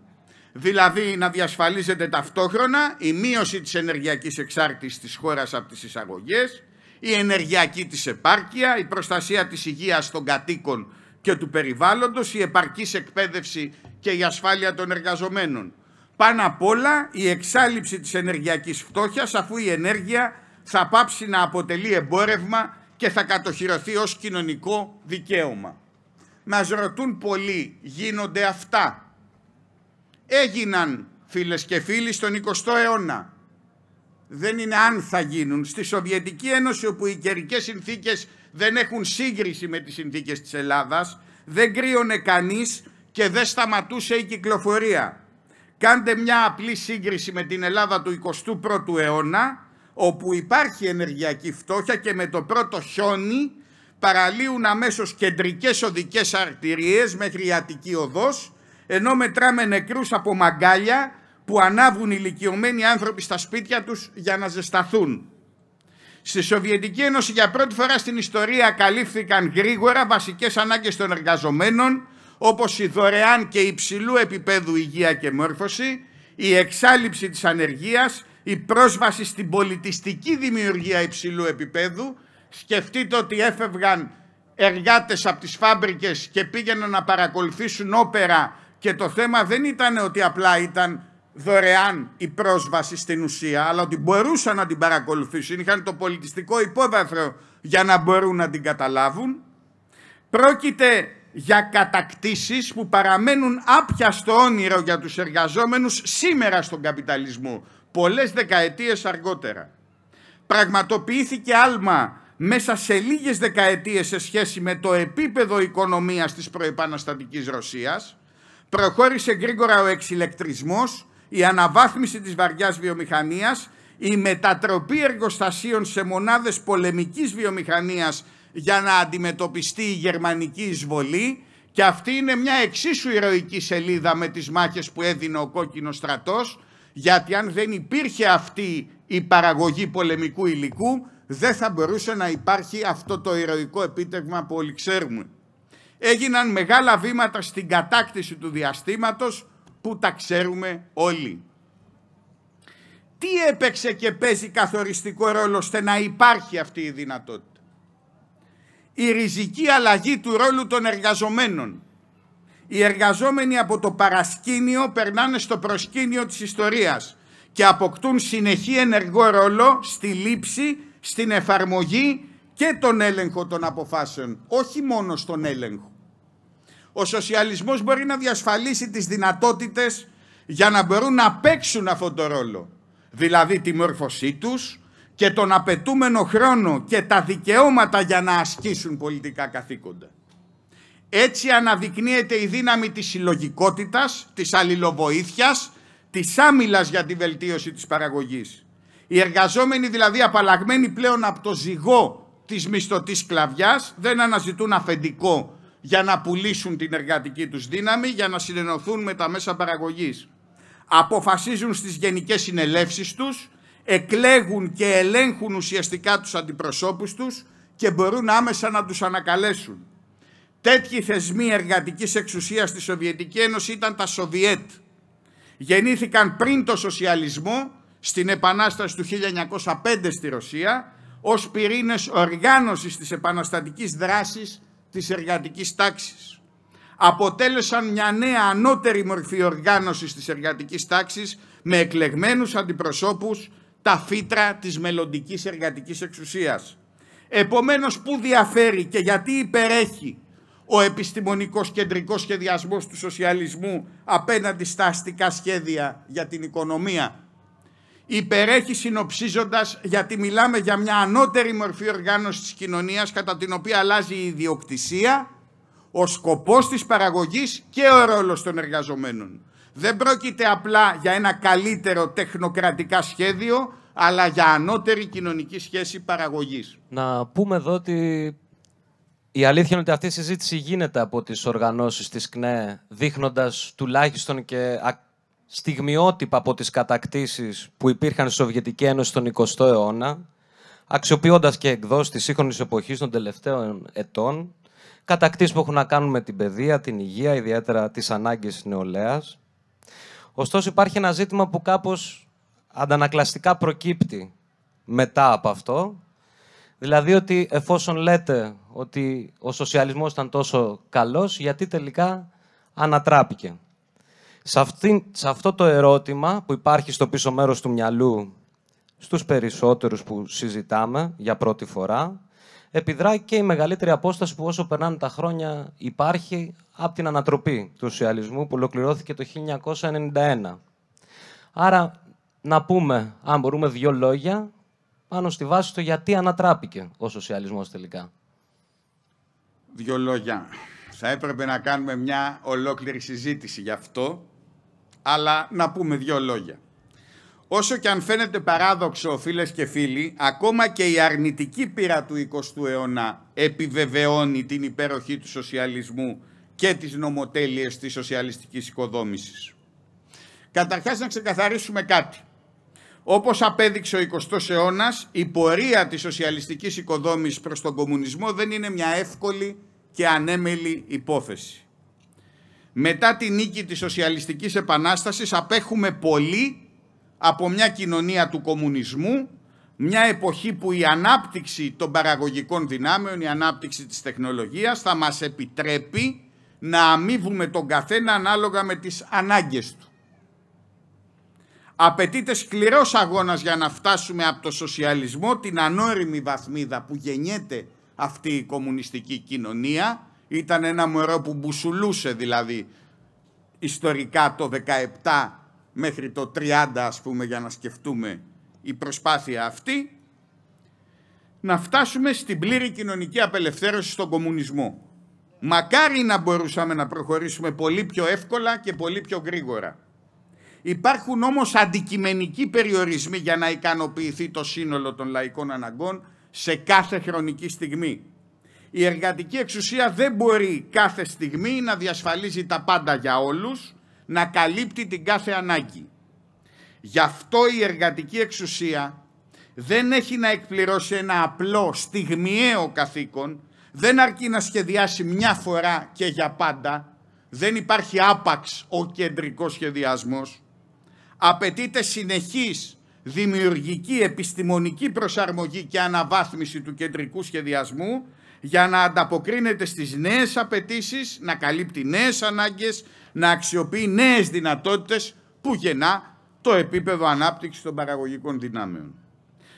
Δηλαδή να διασφαλίζεται ταυτόχρονα η μείωση της ενεργειακής εξάρτησης της χώρας από τις εισαγωγές, η ενεργειακή της επάρκεια, η προστασία της υγείας των κατοίκων και του περιβάλλοντος, η επαρκής εκπαίδευση και η ασφάλεια των εργαζομένων. Πάνω απ' όλα η εξάλληψη της ενεργειακής φτώχειας αφού η ενέργεια θα πάψει να αποτελεί εμπόρευμα και θα κατοχυρωθεί ως κοινωνικό δικαίωμα. Μας ρωτούν πολλοί, γίνονται αυτά. Έγιναν φίλες και φίλοι στον 20ο αιώνα. Δεν είναι αν θα γίνουν. Στη Σοβιετική Ένωση όπου οι καιρικές συνθήκες δεν έχουν σύγκριση με τις συνθήκες της Ελλάδας, δεν κρύωνε κανείς και δεν σταματούσε η κυκλοφορία. Κάντε μια απλή σύγκριση με την Ελλάδα του 21ου αιώνα, όπου υπάρχει ενεργειακή φτώχεια και με το πρώτο χιόνι παραλύουν αμέσως κεντρικές οδικές αρτηρίες μέχρι Αττική Οδός, ενώ μετράμε νεκρούς από μαγκάλια που ανάβουν ηλικιωμένοι άνθρωποι στα σπίτια τους για να ζεσταθούν. Στη Σοβιετική Ένωση για πρώτη φορά στην ιστορία καλύφθηκαν γρήγορα βασικές ανάγκες των εργαζομένων όπως η δωρεάν και υψηλού επίπεδου υγεία και μόρφωση, η εξάλληψη της ανεργίας, η πρόσβαση στην πολιτιστική δημιουργία υψηλού επίπεδου. Σκεφτείτε ότι έφευγαν εργάτες από τις φάμπρικες και πήγαιναν να παρακολουθήσουν όπερα και το θέμα δεν ήταν ότι απλά ήταν δωρεάν η πρόσβαση στην ουσία, αλλά ότι μπορούσαν να την παρακολουθήσουν, είχαν το πολιτιστικό υπόβαθρο για να μπορούν να την καταλάβουν. Πρόκειται για κατακτήσεις που παραμένουν άπιαστο όνειρο για τους εργαζόμενους σήμερα στον καπιταλισμό, πολλές δεκαετίες αργότερα. Πραγματοποιήθηκε άλμα μέσα σε λίγες δεκαετίες σε σχέση με το επίπεδο οικονομίας της προεπαναστατικής Ρωσίας, προχώρησε γρήγορα ο εξηλεκτρισμός, η αναβάθμιση της βαριάς βιομηχανίας, η μετατροπή εργοστασίων σε μονάδες πολεμικής βιομηχανίας για να αντιμετωπιστεί η γερμανική εισβολή και αυτή είναι μια εξίσου ηρωική σελίδα με τις μάχες που έδινε ο κόκκινος στρατός γιατί αν δεν υπήρχε αυτή η παραγωγή πολεμικού υλικού δεν θα μπορούσε να υπάρχει αυτό το ηρωικό επίτευγμα που όλοι ξέρουμε. Έγιναν μεγάλα βήματα στην κατάκτηση του διαστήματος που τα ξέρουμε όλοι. Τι έπαιξε και παίζει καθοριστικό ρόλο ώστε να υπάρχει αυτή η δυνατότητα η ριζική αλλαγή του ρόλου των εργαζομένων. Οι εργαζόμενοι από το παρασκήνιο περνάνε στο προσκήνιο της ιστορίας και αποκτούν συνεχή ενεργό ρόλο στη λήψη, στην εφαρμογή και τον έλεγχο των αποφάσεων, όχι μόνο στον έλεγχο. Ο σοσιαλισμός μπορεί να διασφαλίσει τις δυνατότητες για να μπορούν να παίξουν αυτόν τον ρόλο, δηλαδή τη μόρφωσή τους, και τον απαιτούμενο χρόνο και τα δικαιώματα για να ασκήσουν πολιτικά καθήκοντα. Έτσι αναδεικνύεται η δύναμη της συλλογικότητας, της αλληλοβοήθειας, της άμυλας για τη βελτίωση της παραγωγής. Οι εργαζόμενοι δηλαδή απαλλαγμένοι πλέον από το ζυγό της μισθωτής κλαβιάς δεν αναζητούν αφεντικό για να πουλήσουν την εργατική τους δύναμη, για να συνενωθούν με τα μέσα παραγωγής. Αποφασίζουν στις γενικές συνελεύσεις τους εκλέγουν και ελέγχουν ουσιαστικά τους αντιπροσώπους τους και μπορούν άμεσα να τους ανακαλέσουν. Τέτοιοι θεσμοί εργατικής εξουσίας στη Σοβιετική Ένωση ήταν τα Σοβιέτ. Γεννήθηκαν πριν το σοσιαλισμό στην Επανάσταση του 1905 στη Ρωσία ως πυρήνες οργάνωσης της επαναστατικής δράσης της εργατικής τάξης. Αποτέλεσαν μια νέα ανώτερη μορφή οργάνωσης της εργατικής τάξης με εκλεγμένους αντιπροσώπους τα φύτρα της μελλοντικής εργατικής εξουσίας. Επομένως που διαφέρει και γιατί υπερέχει ο επιστημονικός κεντρικός σχεδιασμός του σοσιαλισμού απέναντι στα αστικά σχέδια για την οικονομία. Υπερέχει συνοψίζοντας γιατί μιλάμε για μια ανώτερη μορφή οργάνωσης της κοινωνίας κατά την οποία αλλάζει η ιδιοκτησία, ο σκοπός της παραγωγής και ο ρόλος των εργαζομένων. Δεν πρόκειται απλά για ένα καλύτερο τεχνοκρατικά σχέδιο, αλλά για ανώτερη κοινωνική σχέση παραγωγής. Να πούμε εδώ ότι η αλήθεια είναι ότι αυτή η συζήτηση γίνεται από τις οργανώσεις της ΚΝΕ, δείχνοντας τουλάχιστον και στιγμιότυπα από τις κατακτήσεις που υπήρχαν στη Σοβιετική Ένωση τον 20ο αιώνα, αξιοποιώντας και εκδόσεις της σύγχρονης εποχής των τελευταίων ετών, κατακτήσεις που έχουν να κάνουν με την παιδεία, την υγεία, ιδιαίτερα τις ανάγκες νεολαίας, Ωστόσο υπάρχει ένα ζήτημα που κάπως αντανακλαστικά προκύπτει μετά από αυτό. Δηλαδή ότι εφόσον λέτε ότι ο σοσιαλισμός ήταν τόσο καλός, γιατί τελικά ανατράπηκε. Σε, σε αυτό το ερώτημα που υπάρχει στο πίσω μέρος του μυαλού στους περισσότερους που συζητάμε για πρώτη φορά, επιδράει και η μεγαλύτερη απόσταση που όσο περνάνε τα χρόνια υπάρχει από την ανατροπή του σοσιαλισμού που ολοκληρώθηκε το 1991. Άρα να πούμε, αν μπορούμε, δύο λόγια πάνω στη βάση του γιατί ανατράπηκε ο σοσιαλισμός τελικά. Δύο λόγια. Θα έπρεπε να κάνουμε μια ολόκληρη συζήτηση γι' αυτό, αλλά να πούμε δύο λόγια. Όσο και αν φαίνεται παράδοξο, φίλες και φίλοι, ακόμα και η αρνητική πείρα του 20ου αιώνα επιβεβαιώνει την υπέροχή του σοσιαλισμού και τις νομοτέλειες της σοσιαλιστικής οικοδόμησης. Καταρχάς να ξεκαθαρίσουμε κάτι. Όπως απέδειξε ο 20ος αιώνας, η πορεία της σοσιαλιστικής οικοδόμησης προς τον κομμουνισμό δεν είναι μια εύκολη και ανέμελη υπόθεση. Μετά τη νίκη της σοσιαλιστικής επανάστασης απέχουμε πολύ από μια κοινωνία του κομμουνισμού, μια εποχή που η ανάπτυξη των παραγωγικών δυνάμεων, η ανάπτυξη της τεχνολογίας θα μας επιτρέπει να αμείβουμε τον καθένα ανάλογα με τις ανάγκες του. Απαιτείται σκληρός αγώνας για να φτάσουμε από το σοσιαλισμό την ανώριμη βαθμίδα που γεννιέται αυτή η κομμουνιστική κοινωνία. Ήταν ένα μωρό που μπουσουλούσε δηλαδή ιστορικά το 17 μέχρι το 30 ας πούμε για να σκεφτούμε η προσπάθεια αυτή να φτάσουμε στην πλήρη κοινωνική απελευθέρωση στον κομμουνισμό. Μακάρι να μπορούσαμε να προχωρήσουμε πολύ πιο εύκολα και πολύ πιο γρήγορα. Υπάρχουν όμως αντικειμενικοί περιορισμοί για να ικανοποιηθεί το σύνολο των λαϊκών αναγκών σε κάθε χρονική στιγμή. Η εργατική εξουσία δεν μπορεί κάθε στιγμή να διασφαλίζει τα πάντα για όλους να καλύπτει την κάθε ανάγκη. Γι' αυτό η εργατική εξουσία δεν έχει να εκπληρώσει ένα απλό στιγμιαίο καθήκον, δεν αρκεί να σχεδιάσει μια φορά και για πάντα, δεν υπάρχει άπαξ ο κεντρικός σχεδιασμός, απαιτείται συνεχής δημιουργική επιστημονική προσαρμογή και αναβάθμιση του κεντρικού σχεδιασμού για να ανταποκρίνεται στις νέες απαιτήσεις, να καλύπτει νέες ανάγκες, να αξιοποιεί νέες δυνατότητες που γεννά το επίπεδο ανάπτυξης των παραγωγικών δυνάμεων.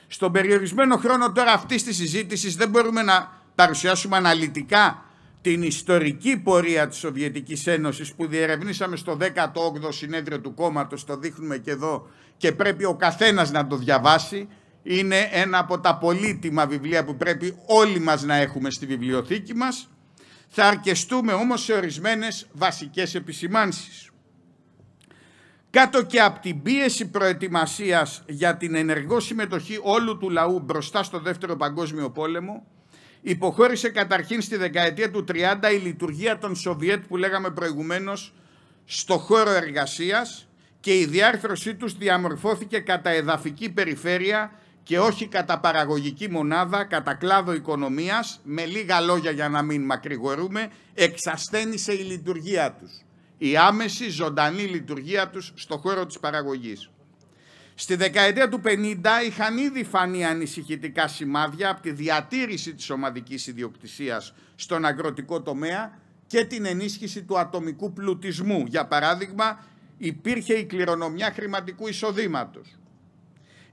Στον περιορισμένο χρόνο τώρα αυτής της συζήτησης δεν μπορούμε να παρουσιάσουμε αναλυτικά την ιστορική πορεία της Σοβιετικής Ένωσης που διερευνήσαμε στο 18ο συνέδριο του κόμματος, το δείχνουμε και εδώ και πρέπει ο καθένας να το διαβάσει, είναι ένα από τα πολύτιμα βιβλία που πρέπει όλοι μας να έχουμε στη βιβλιοθήκη μας θα αρκεστούμε όμως σε ορισμένες βασικές επισημάνσεις. Κάτω και από την πίεση προετοιμασίας για την ενεργό συμμετοχή όλου του λαού μπροστά στο Δεύτερο Παγκόσμιο Πόλεμο, υποχώρησε καταρχήν στη δεκαετία του 30 η λειτουργία των Σοβιέτ που λέγαμε προηγουμένως στο χώρο εργασίας και η διάρθρωσή τους διαμορφώθηκε κατά εδαφική περιφέρεια και όχι κατά παραγωγική μονάδα, κατά κλάδο οικονομίας, με λίγα λόγια για να μην μακρηγορούμε, εξασθένησε η λειτουργία τους. Η άμεση ζωντανή λειτουργία τους στο χώρο της παραγωγής. Στη δεκαετία του 50 είχαν ήδη φανεί ανησυχητικά σημάδια από τη διατήρηση της ομαδικής ιδιοκτησίας στον αγροτικό τομέα και την ενίσχυση του ατομικού πλουτισμού. Για παράδειγμα, υπήρχε η κληρονομιά χρηματικού εισοδήματος.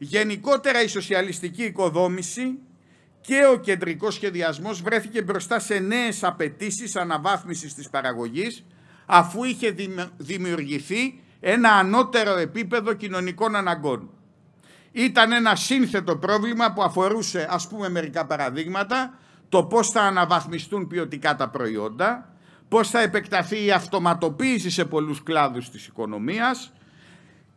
Γενικότερα η σοσιαλιστική οικοδόμηση και ο κεντρικός σχεδιασμός βρέθηκε μπροστά σε νέες απαιτήσεις αναβάθμισης της παραγωγής αφού είχε δημιουργηθεί ένα ανώτερο επίπεδο κοινωνικών αναγκών. Ήταν ένα σύνθετο πρόβλημα που αφορούσε ας πούμε μερικά παραδείγματα το πώς θα αναβαθμιστούν ποιοτικά τα προϊόντα, πώς θα επεκταθεί η αυτοματοποίηση σε πολλούς κλάδους της οικονομίας,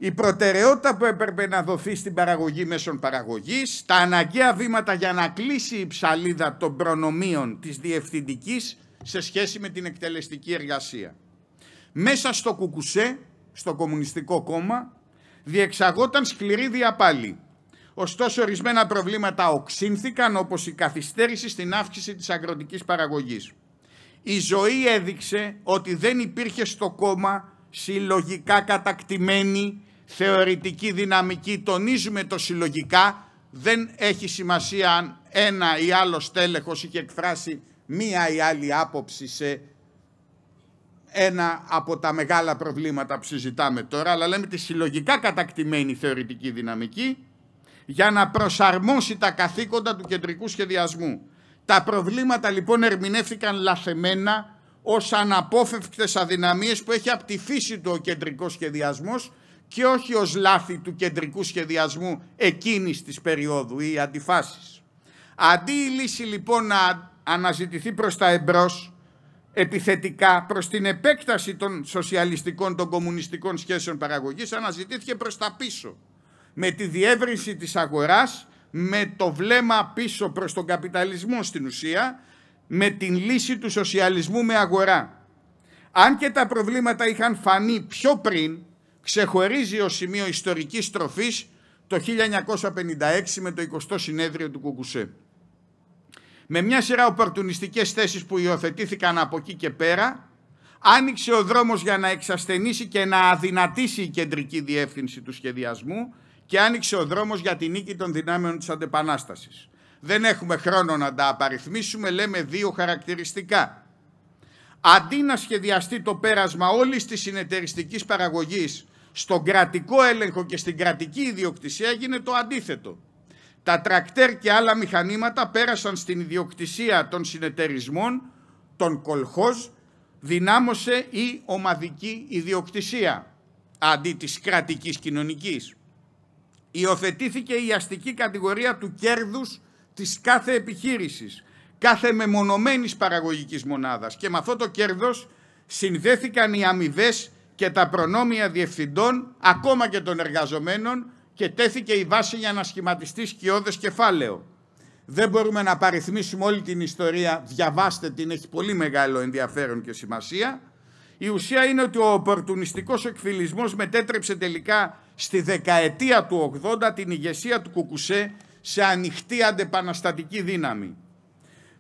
η προτεραιότητα που έπρεπε να δοθεί στην παραγωγή μέσων παραγωγής, τα αναγκαία βήματα για να κλείσει η ψαλίδα των προνομίων της διευθυντικής σε σχέση με την εκτελεστική εργασία. Μέσα στο Κουκουσέ, στο Κομμουνιστικό Κόμμα, διεξαγόταν σκληρή διαπάλη. Ωστόσο, ορισμένα προβλήματα οξύνθηκαν, όπως η καθυστέρηση στην αύξηση της αγροτικής παραγωγής. Η ζωή έδειξε ότι δεν υπήρχε στο κόμμα συλλογικά κατακτημένη θεωρητική δυναμική, τονίζουμε το συλλογικά, δεν έχει σημασία αν ένα ή άλλο στέλεχος είχε εκφράσει μία ή άλλη άποψη σε ένα από τα μεγάλα προβλήματα που συζητάμε τώρα, αλλά λέμε τη συλλογικά κατακτημένη θεωρητική δυναμική για να προσαρμόσει τα καθήκοντα του κεντρικού σχεδιασμού. Τα προβλήματα λοιπόν ερμηνεύτηκαν λαθεμένα ως αναπόφευκτες αδυναμίες που έχει από τη φύση του ο κεντρικός σχεδιασμός και όχι ως λάθη του κεντρικού σχεδιασμού εκείνης της περίοδου ή αντιφάσεις. Αντί η λύση λοιπόν να αναζητηθεί προς τα εμπρός, επιθετικά προς την επέκταση των σοσιαλιστικών, των κομμουνιστικών σχέσεων παραγωγής, αναζητήθηκε προς τα πίσω. Με τη διεύρυνση της αγοράς, με το βλέμμα πίσω προς τον καπιταλισμό στην ουσία, με την λύση του σοσιαλισμού με αγορά. Αν και τα προβλήματα είχαν φανεί πιο πριν, ξεχωρίζει ως σημείο ιστορικής τροφής το 1956 με το 20ο συνέδριο του Κουκουσέ. Με μια σειρά οπορτουνιστικές θέσεις που υιοθετήθηκαν από εκεί και πέρα, άνοιξε ο δρόμος για να εξασθενήσει και να αδυνατήσει η κεντρική διεύθυνση του σχεδιασμού και άνοιξε ο δρόμος για την νίκη των δυνάμεων της αντεπανάστασης. Δεν έχουμε χρόνο να τα απαριθμίσουμε, λέμε δύο χαρακτηριστικά. Αντί να σχεδιαστεί το πέρασμα όλης της συνεταιριστικής παραγωγής στον κρατικό έλεγχο και στην κρατική ιδιοκτησία έγινε το αντίθετο. Τα τρακτέρ και άλλα μηχανήματα πέρασαν στην ιδιοκτησία των συνεταιρισμών, των κολχός, δυνάμωσε η ομαδική ιδιοκτησία αντί της κρατικής κοινωνικής. Υιοθετήθηκε η αστική κατηγορία του κέρδους της κάθε επιχείρησης, κάθε μεμονωμένης παραγωγικής μονάδας και με αυτό το κέρδος συνδέθηκαν οι αμοιβές και τα προνόμια διευθυντών, ακόμα και των εργαζομένων και τέθηκε η βάση για να σχηματιστεί σκιώδες κεφάλαιο. Δεν μπορούμε να παριθμίσουμε όλη την ιστορία, διαβάστε την, έχει πολύ μεγάλο ενδιαφέρον και σημασία. Η ουσία είναι ότι ο οπορτουνιστικός εκφυλισμός μετέτρεψε τελικά στη δεκαετία του 80 την ηγεσία του Κουκουσέ σε ανοιχτή αντεπαναστατική δύναμη.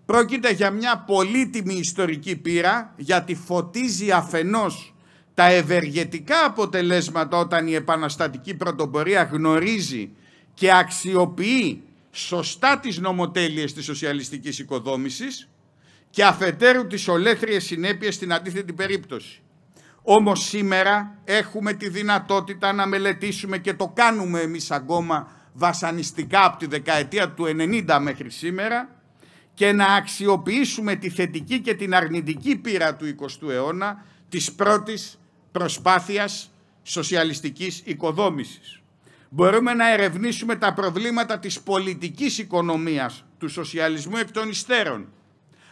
Πρόκειται για μια πολύτιμη ιστορική πείρα γιατί φωτίζει αφενός τα ευεργετικά αποτελέσματα όταν η επαναστατική πρωτοπορία γνωρίζει και αξιοποιεί σωστά τις νομοτέλειες της σοσιαλιστικής οικοδόμησης και αφετέρου τις ολέθριες συνέπειες στην αντίθετη περίπτωση. Όμως σήμερα έχουμε τη δυνατότητα να μελετήσουμε και το κάνουμε εμείς ακόμα βασανιστικά από τη δεκαετία του 90 μέχρι σήμερα και να αξιοποιήσουμε τη θετική και την αρνητική πείρα του 20ου αιώνα της πρώτης προσπάθειας σοσιαλιστικής οικοδόμησης. Μπορούμε να ερευνήσουμε τα προβλήματα της πολιτικής οικονομίας του σοσιαλισμού εκ των υστέρων.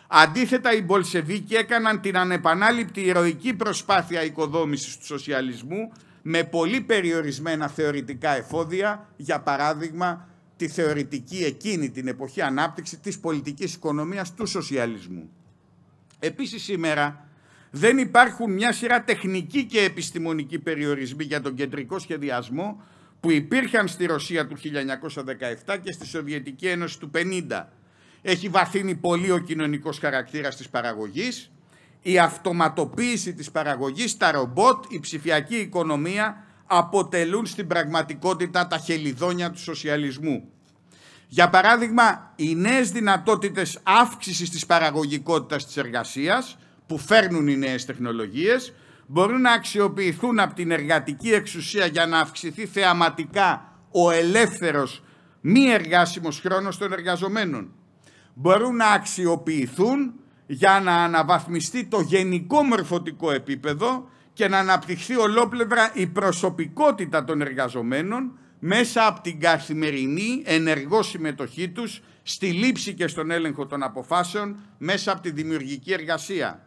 Αντίθετα, οι Μπολσεβίκοι έκαναν την ανεπανάληπτη ηρωική προσπάθεια οικοδόμησης του σοσιαλισμού με πολύ περιορισμένα θεωρητικά εφόδια, για παράδειγμα τη θεωρητική εκείνη την εποχή ανάπτυξη της πολιτικής οικονομίας του σοσιαλισμού. Επίσης σήμερα δεν υπάρχουν μια σειρά τεχνική και επιστημονική περιορισμοί για τον κεντρικό σχεδιασμό που υπήρχαν στη Ρωσία του 1917 και στη Σοβιετική Ένωση του 50. Έχει βαθύνει πολύ ο κοινωνικός χαρακτήρας της παραγωγής, η αυτοματοποίηση της παραγωγής, τα ρομπότ, η ψηφιακή οικονομία αποτελούν στην πραγματικότητα τα χελιδόνια του σοσιαλισμού. Για παράδειγμα, οι νέες δυνατότητες αύξησης της παραγωγικότητας της εργασίας – που φέρνουν οι νέες τεχνολογίες μπορούν να αξιοποιηθούν από την εργατική εξουσία για να αυξηθεί θεαματικά ο ελεύθερος μη εργάσιμος χρόνος των εργαζομένων. Μπορούν να αξιοποιηθούν για να αναβαθμιστεί το γενικό μορφωτικό επίπεδο και να αναπτυχθεί ολόπλευρα η προσωπικότητα των εργαζομένων μέσα από την καθημερινή ενεργό συμμετοχή τους στη λήψη και στον έλεγχο των αποφάσεων μέσα από τη δημιουργική εργασία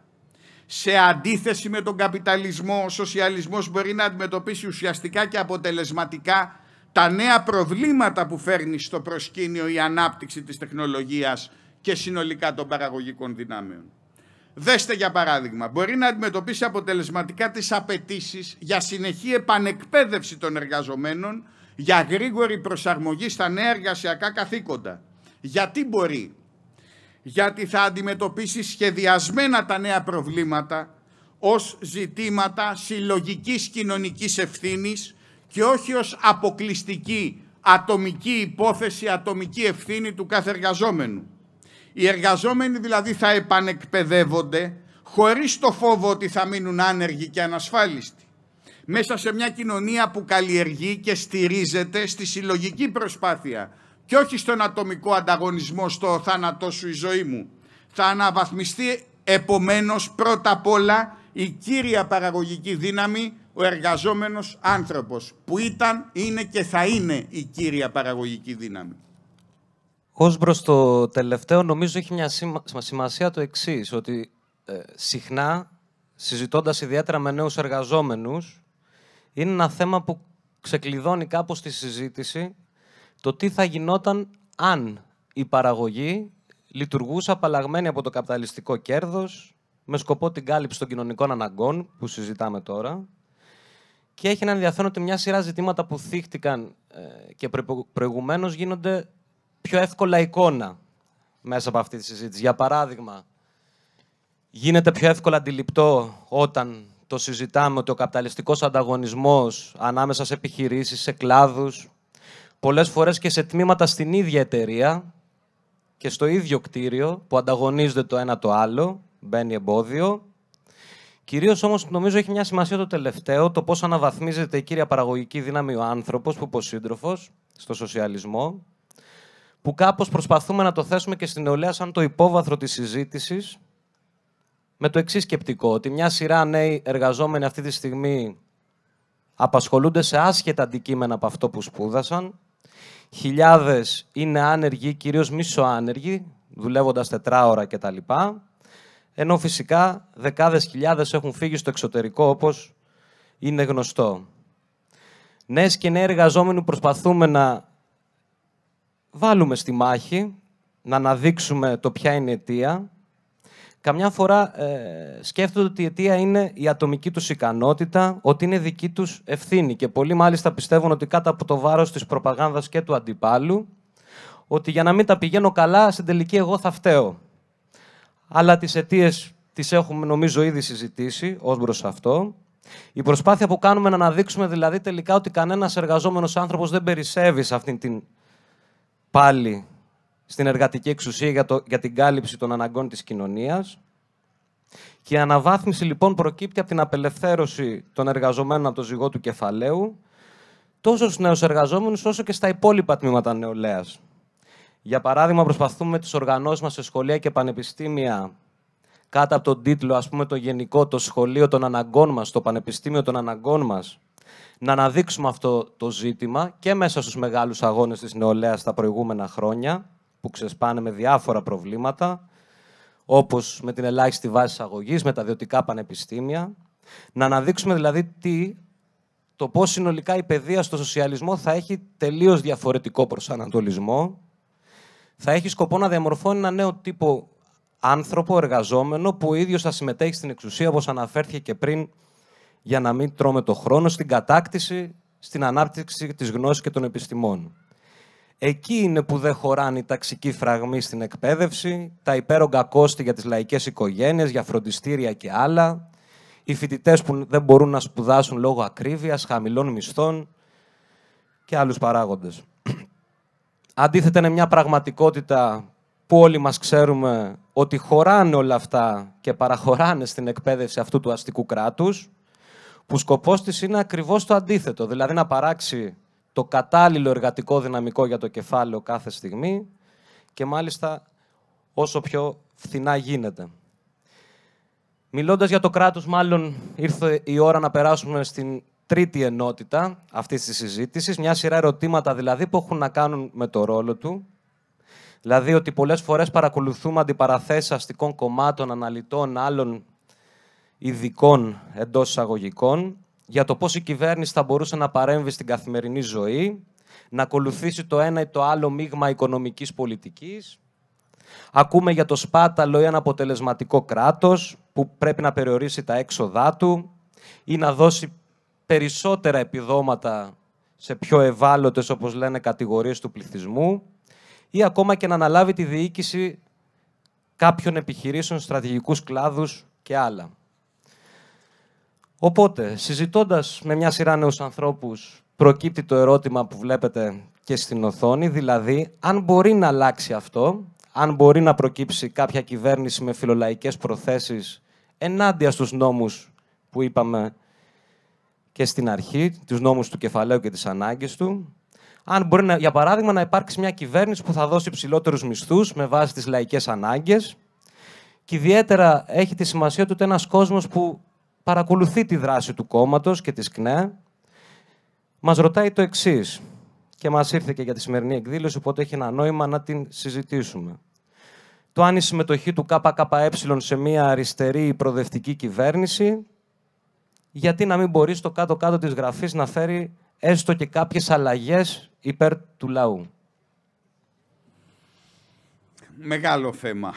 σε αντίθεση με τον καπιταλισμό, ο σοσιαλισμός μπορεί να αντιμετωπίσει ουσιαστικά και αποτελεσματικά τα νέα προβλήματα που φέρνει στο προσκήνιο η ανάπτυξη της τεχνολογίας και συνολικά των παραγωγικών δυνάμεων. Δέστε για παράδειγμα, μπορεί να αντιμετωπίσει αποτελεσματικά τις απαιτήσει για συνεχή επανεκπαίδευση των εργαζομένων, για γρήγορη προσαρμογή στα νέα εργασιακά καθήκοντα. Γιατί μπορεί, γιατί θα αντιμετωπίσει σχεδιασμένα τα νέα προβλήματα ως ζητήματα συλλογικής κοινωνικής ευθύνης και όχι ως αποκλειστική ατομική υπόθεση, ατομική ευθύνη του κάθε εργαζόμενου. Οι εργαζόμενοι δηλαδή θα επανεκπαιδεύονται χωρίς το φόβο ότι θα μείνουν άνεργοι και ανασφάλιστοι. Μέσα σε μια κοινωνία που καλλιεργεί και στηρίζεται στη συλλογική προσπάθεια και όχι στον ατομικό ανταγωνισμό στο θάνατό σου η ζωή μου. Θα αναβαθμιστεί επομένως πρώτα απ' όλα η κύρια παραγωγική δύναμη ο εργαζόμενος άνθρωπος που ήταν, είναι και θα είναι η κύρια παραγωγική δύναμη. Ως προς το τελευταίο νομίζω έχει μια σημασία το εξής ότι ε, συχνά συζητώντας ιδιαίτερα με νέους εργαζόμενους είναι ένα θέμα που ξεκλειδώνει κάπως τη συζήτηση το τι θα γινόταν αν η παραγωγή λειτουργούσε απαλλαγμένη από το καπιταλιστικό κέρδος, με σκοπό την κάλυψη των κοινωνικών αναγκών που συζητάμε τώρα. Και έχει να ενδιαφέρον ότι μια σειρά ζητήματα που θύχτηκαν ε, και προηγουμένως γίνονται πιο εύκολα εικόνα μέσα από αυτή τη συζήτηση. Για παράδειγμα, γίνεται πιο εύκολα αντιληπτό όταν το συζητάμε ότι ο καπιταλιστικός ανταγωνισμός ανάμεσα σε επιχειρήσεις, σε κλάδους, πολλές φορές και σε τμήματα στην ίδια εταιρεία και στο ίδιο κτίριο που ανταγωνίζονται το ένα το άλλο, μπαίνει εμπόδιο. Κυρίως όμως νομίζω έχει μια σημασία το τελευταίο, το πώς αναβαθμίζεται η κύρια παραγωγική δύναμη ο άνθρωπος, που σύντροφος στο σοσιαλισμό, που κάπως προσπαθούμε να το θέσουμε και στην νεολαία σαν το υπόβαθρο της συζήτησης με το εξής σκεπτικό, ότι μια σειρά νέοι εργαζόμενοι αυτή τη στιγμή απασχολούνται σε άσχετα αντικείμενα από αυτό που σπούδασαν, Χιλιάδες είναι άνεργοι, κυρίως μισοάνεργοι, δουλεύοντας τετράωρα κτλ. Ενώ φυσικά δεκάδες χιλιάδες έχουν φύγει στο εξωτερικό, όπως είναι γνωστό. Νέες και νέοι εργαζόμενοι προσπαθούμε να βάλουμε στη μάχη, να αναδείξουμε το ποια είναι η αιτία, καμιά φορά ε, σκέφτονται ότι η αιτία είναι η ατομική τους ικανότητα, ότι είναι δική τους ευθύνη και πολλοί μάλιστα πιστεύουν ότι κάτω από το βάρος της προπαγάνδας και του αντιπάλου, ότι για να μην τα πηγαίνω καλά, στην τελική εγώ θα φταίω. Αλλά τις αιτίες τις έχουμε νομίζω ήδη συζητήσει ως προς αυτό. Η προσπάθεια που κάνουμε να αναδείξουμε δηλαδή τελικά ότι κανένας εργαζόμενος άνθρωπος δεν περισσεύει σε αυτήν την πάλι στην εργατική εξουσία για, την κάλυψη των αναγκών της κοινωνίας. Και η αναβάθμιση λοιπόν προκύπτει από την απελευθέρωση των εργαζομένων από το ζυγό του κεφαλαίου, τόσο στους νέους εργαζόμενους όσο και στα υπόλοιπα τμήματα νεολαίας. Για παράδειγμα, προσπαθούμε τις οργανώσεις μας σε σχολεία και πανεπιστήμια κάτω από τον τίτλο, ας πούμε, το γενικό, το σχολείο των αναγκών μας, το πανεπιστήμιο των αναγκών μας, να αναδείξουμε αυτό το ζήτημα και μέσα στους μεγάλους αγώνες της νεολαίας τα προηγούμενα χρόνια, που ξεσπάνε με διάφορα προβλήματα, όπως με την ελάχιστη βάση αγωγής, με τα διωτικά πανεπιστήμια. Να αναδείξουμε δηλαδή τι, το πώς συνολικά η παιδεία στο σοσιαλισμό θα έχει τελείως διαφορετικό προσανατολισμό, θα έχει σκοπό να διαμορφώνει ένα νέο τύπο άνθρωπο εργαζόμενο που ο ίδιος θα συμμετέχει στην εξουσία, όπως αναφέρθηκε και πριν, για να μην τρώμε το χρόνο, στην κατάκτηση, στην ανάπτυξη της γνώσης και των επιστημών. Εκεί είναι που δεν χωράνε οι ταξικοί φραγμοί στην εκπαίδευση, τα υπέρογκα κόστη για τις λαϊκές οικογένειες, για φροντιστήρια και άλλα, οι φοιτητές που δεν μπορούν να σπουδάσουν λόγω ακρίβειας, χαμηλών μισθών και άλλους παράγοντες. Αντίθετα, είναι μια πραγματικότητα που όλοι μας ξέρουμε ότι χωράνε όλα αυτά και παραχωράνε στην εκπαίδευση αυτού του αστικού κράτους, που σκοπός της είναι ακριβώς το αντίθετο, δηλαδή να παράξει το κατάλληλο εργατικό δυναμικό για το κεφάλαιο κάθε στιγμή και μάλιστα όσο πιο φθηνά γίνεται. Μιλώντας για το κράτος, μάλλον ήρθε η ώρα να περάσουμε στην τρίτη ενότητα αυτής της συζήτησης, μια σειρά ερωτήματα δηλαδή που έχουν να κάνουν με το ρόλο του, δηλαδή ότι πολλές φορές παρακολουθούμε αντιπαραθέσεις αστικών κομμάτων, αναλυτών, άλλων ειδικών εντός εισαγωγικών, για το πώς η κυβέρνηση θα μπορούσε να παρέμβει στην καθημερινή ζωή, να ακολουθήσει το ένα ή το άλλο μείγμα οικονομικής πολιτικής. Ακούμε για το σπάταλο ή ένα αποτελεσματικό κράτος που πρέπει να περιορίσει τα έξοδά του ή να δώσει περισσότερα επιδόματα σε πιο ευάλωτες, όπως λένε, κατηγορίες του πληθυσμού ή ακόμα και να αναλάβει τη διοίκηση κάποιων επιχειρήσεων, στρατηγικούς κλάδους και άλλα. Οπότε, συζητώντας με μια σειρά νέους ανθρώπους, προκύπτει το ερώτημα που βλέπετε και στην οθόνη, δηλαδή αν μπορεί να αλλάξει αυτό, αν μπορεί να προκύψει κάποια κυβέρνηση με φιλολαϊκές προθέσεις ενάντια στους νόμους που είπαμε και στην αρχή, τους νόμους του κεφαλαίου και τις ανάγκες του, αν μπορεί, για παράδειγμα, να υπάρξει μια κυβέρνηση που θα δώσει ψηλότερους μισθούς με βάση τις λαϊκές ανάγκες. Και ιδιαίτερα έχει τη σημασία του ότι ένας κόσμος που παρακολουθεί τη δράση του κόμματος και της ΚΝΕ, Μας ρωτάει το εξής και μας ήρθε και για τη σημερινή εκδήλωση, οπότε έχει ένα νόημα να την συζητήσουμε. Το αν η συμμετοχή του ΚΚΕ σε μια αριστερή προοδευτική κυβέρνηση, γιατί να μην μπορεί στο κάτω-κάτω της γραφής να φέρει έστω και κάποιες αλλαγές υπέρ του λαού. Μεγάλο θέμα.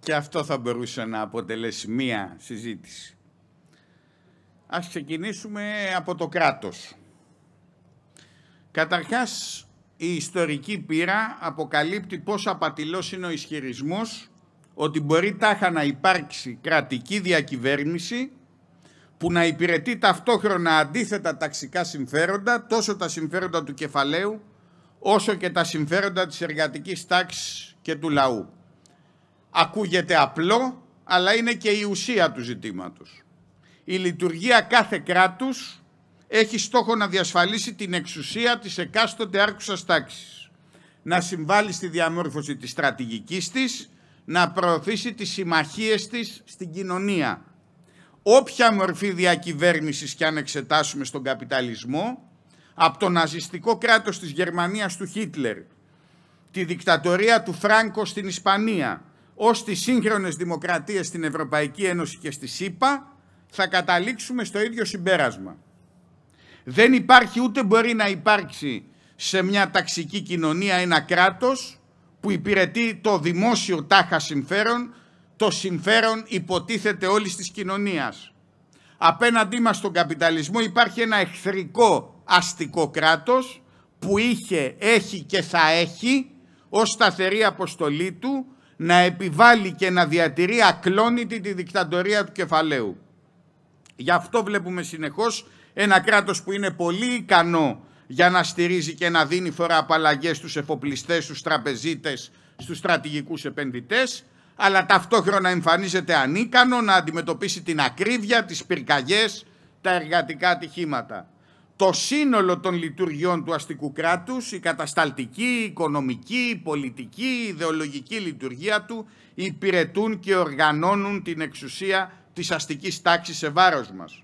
Και αυτό θα μπορούσε να αποτελέσει μία συζήτηση. Ας ξεκινήσουμε από το κράτος. Καταρχάς, η ιστορική πείρα αποκαλύπτει πόσο απατηλός είναι ο ισχυρισμός ότι μπορεί τάχα να υπάρξει κρατική διακυβέρνηση που να υπηρετεί ταυτόχρονα αντίθετα ταξικά συμφέροντα, τόσο τα συμφέροντα του κεφαλαίου, όσο και τα συμφέροντα της εργατικής τάξης και του λαού. Ακούγεται απλό, αλλά είναι και η ουσία του ζητήματος. Η λειτουργία κάθε κράτους έχει στόχο να διασφαλίσει την εξουσία της εκάστοτε άρχουσας τάξης, να συμβάλλει στη διαμόρφωση της στρατηγικής της, να προωθήσει τις συμμαχίες της στην κοινωνία. Όποια μορφή διακυβέρνησης και αν εξετάσουμε στον καπιταλισμό, από το ναζιστικό κράτος της Γερμανίας του Χίτλερ, τη δικτατορία του Φράνκο στην Ισπανία, ως τις σύγχρονες δημοκρατίες στην Ευρωπαϊκή Ένωση και στη ΣΥΠΑ, θα καταλήξουμε στο ίδιο συμπέρασμα. Δεν υπάρχει ούτε μπορεί να υπάρξει σε μια ταξική κοινωνία ένα κράτος που υπηρετεί το δημόσιο τάχα συμφέρον, το συμφέρον υποτίθεται όλης της κοινωνίας. Απέναντί μας στον καπιταλισμό υπάρχει ένα εχθρικό αστικό κράτος που είχε, έχει και θα έχει ως σταθερή αποστολή του να επιβάλλει και να διατηρεί ακλόνητη τη δικτατορία του κεφαλαίου. Γι' αυτό βλέπουμε συνεχώς ένα κράτος που είναι πολύ ικανό για να στηρίζει και να δίνει φορά απαλλαγέ στους εφοπλιστές, στους τραπεζίτες, στους στρατηγικούς επενδυτές, αλλά ταυτόχρονα εμφανίζεται ανίκανο να αντιμετωπίσει την ακρίβεια, τις πυρκαγιές, τα εργατικά ατυχήματα. Το σύνολο των λειτουργιών του αστικού κράτους, η κατασταλτική, η οικονομική, η πολιτική, η ιδεολογική λειτουργία του, υπηρετούν και οργανώνουν την εξουσία της αστικής τάξης σε βάρος μας.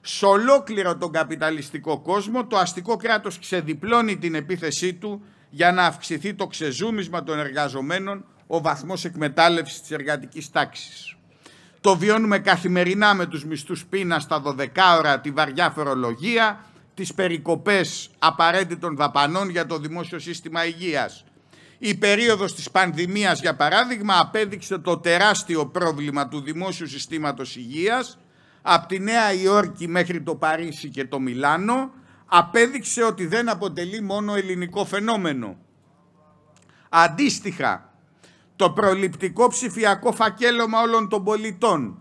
Σ' ολόκληρο τον καπιταλιστικό κόσμο το αστικό κράτος ξεδιπλώνει την επίθεσή του για να αυξηθεί το ξεζούμισμα των εργαζομένων ο βαθμός εκμετάλλευσης της εργατικής τάξης. Το βιώνουμε καθημερινά με τους μισθούς πείνας στα 12 ώρα, τη βαριά φορολογία, τις περικοπές απαραίτητων δαπανών για το δημόσιο σύστημα υγείας, η περίοδος της πανδημίας, για παράδειγμα, απέδειξε το τεράστιο πρόβλημα του δημόσιου συστήματος υγείας από τη Νέα Υόρκη μέχρι το Παρίσι και το Μιλάνο, απέδειξε ότι δεν αποτελεί μόνο ελληνικό φαινόμενο. Αντίστοιχα, το προληπτικό ψηφιακό φακέλωμα όλων των πολιτών,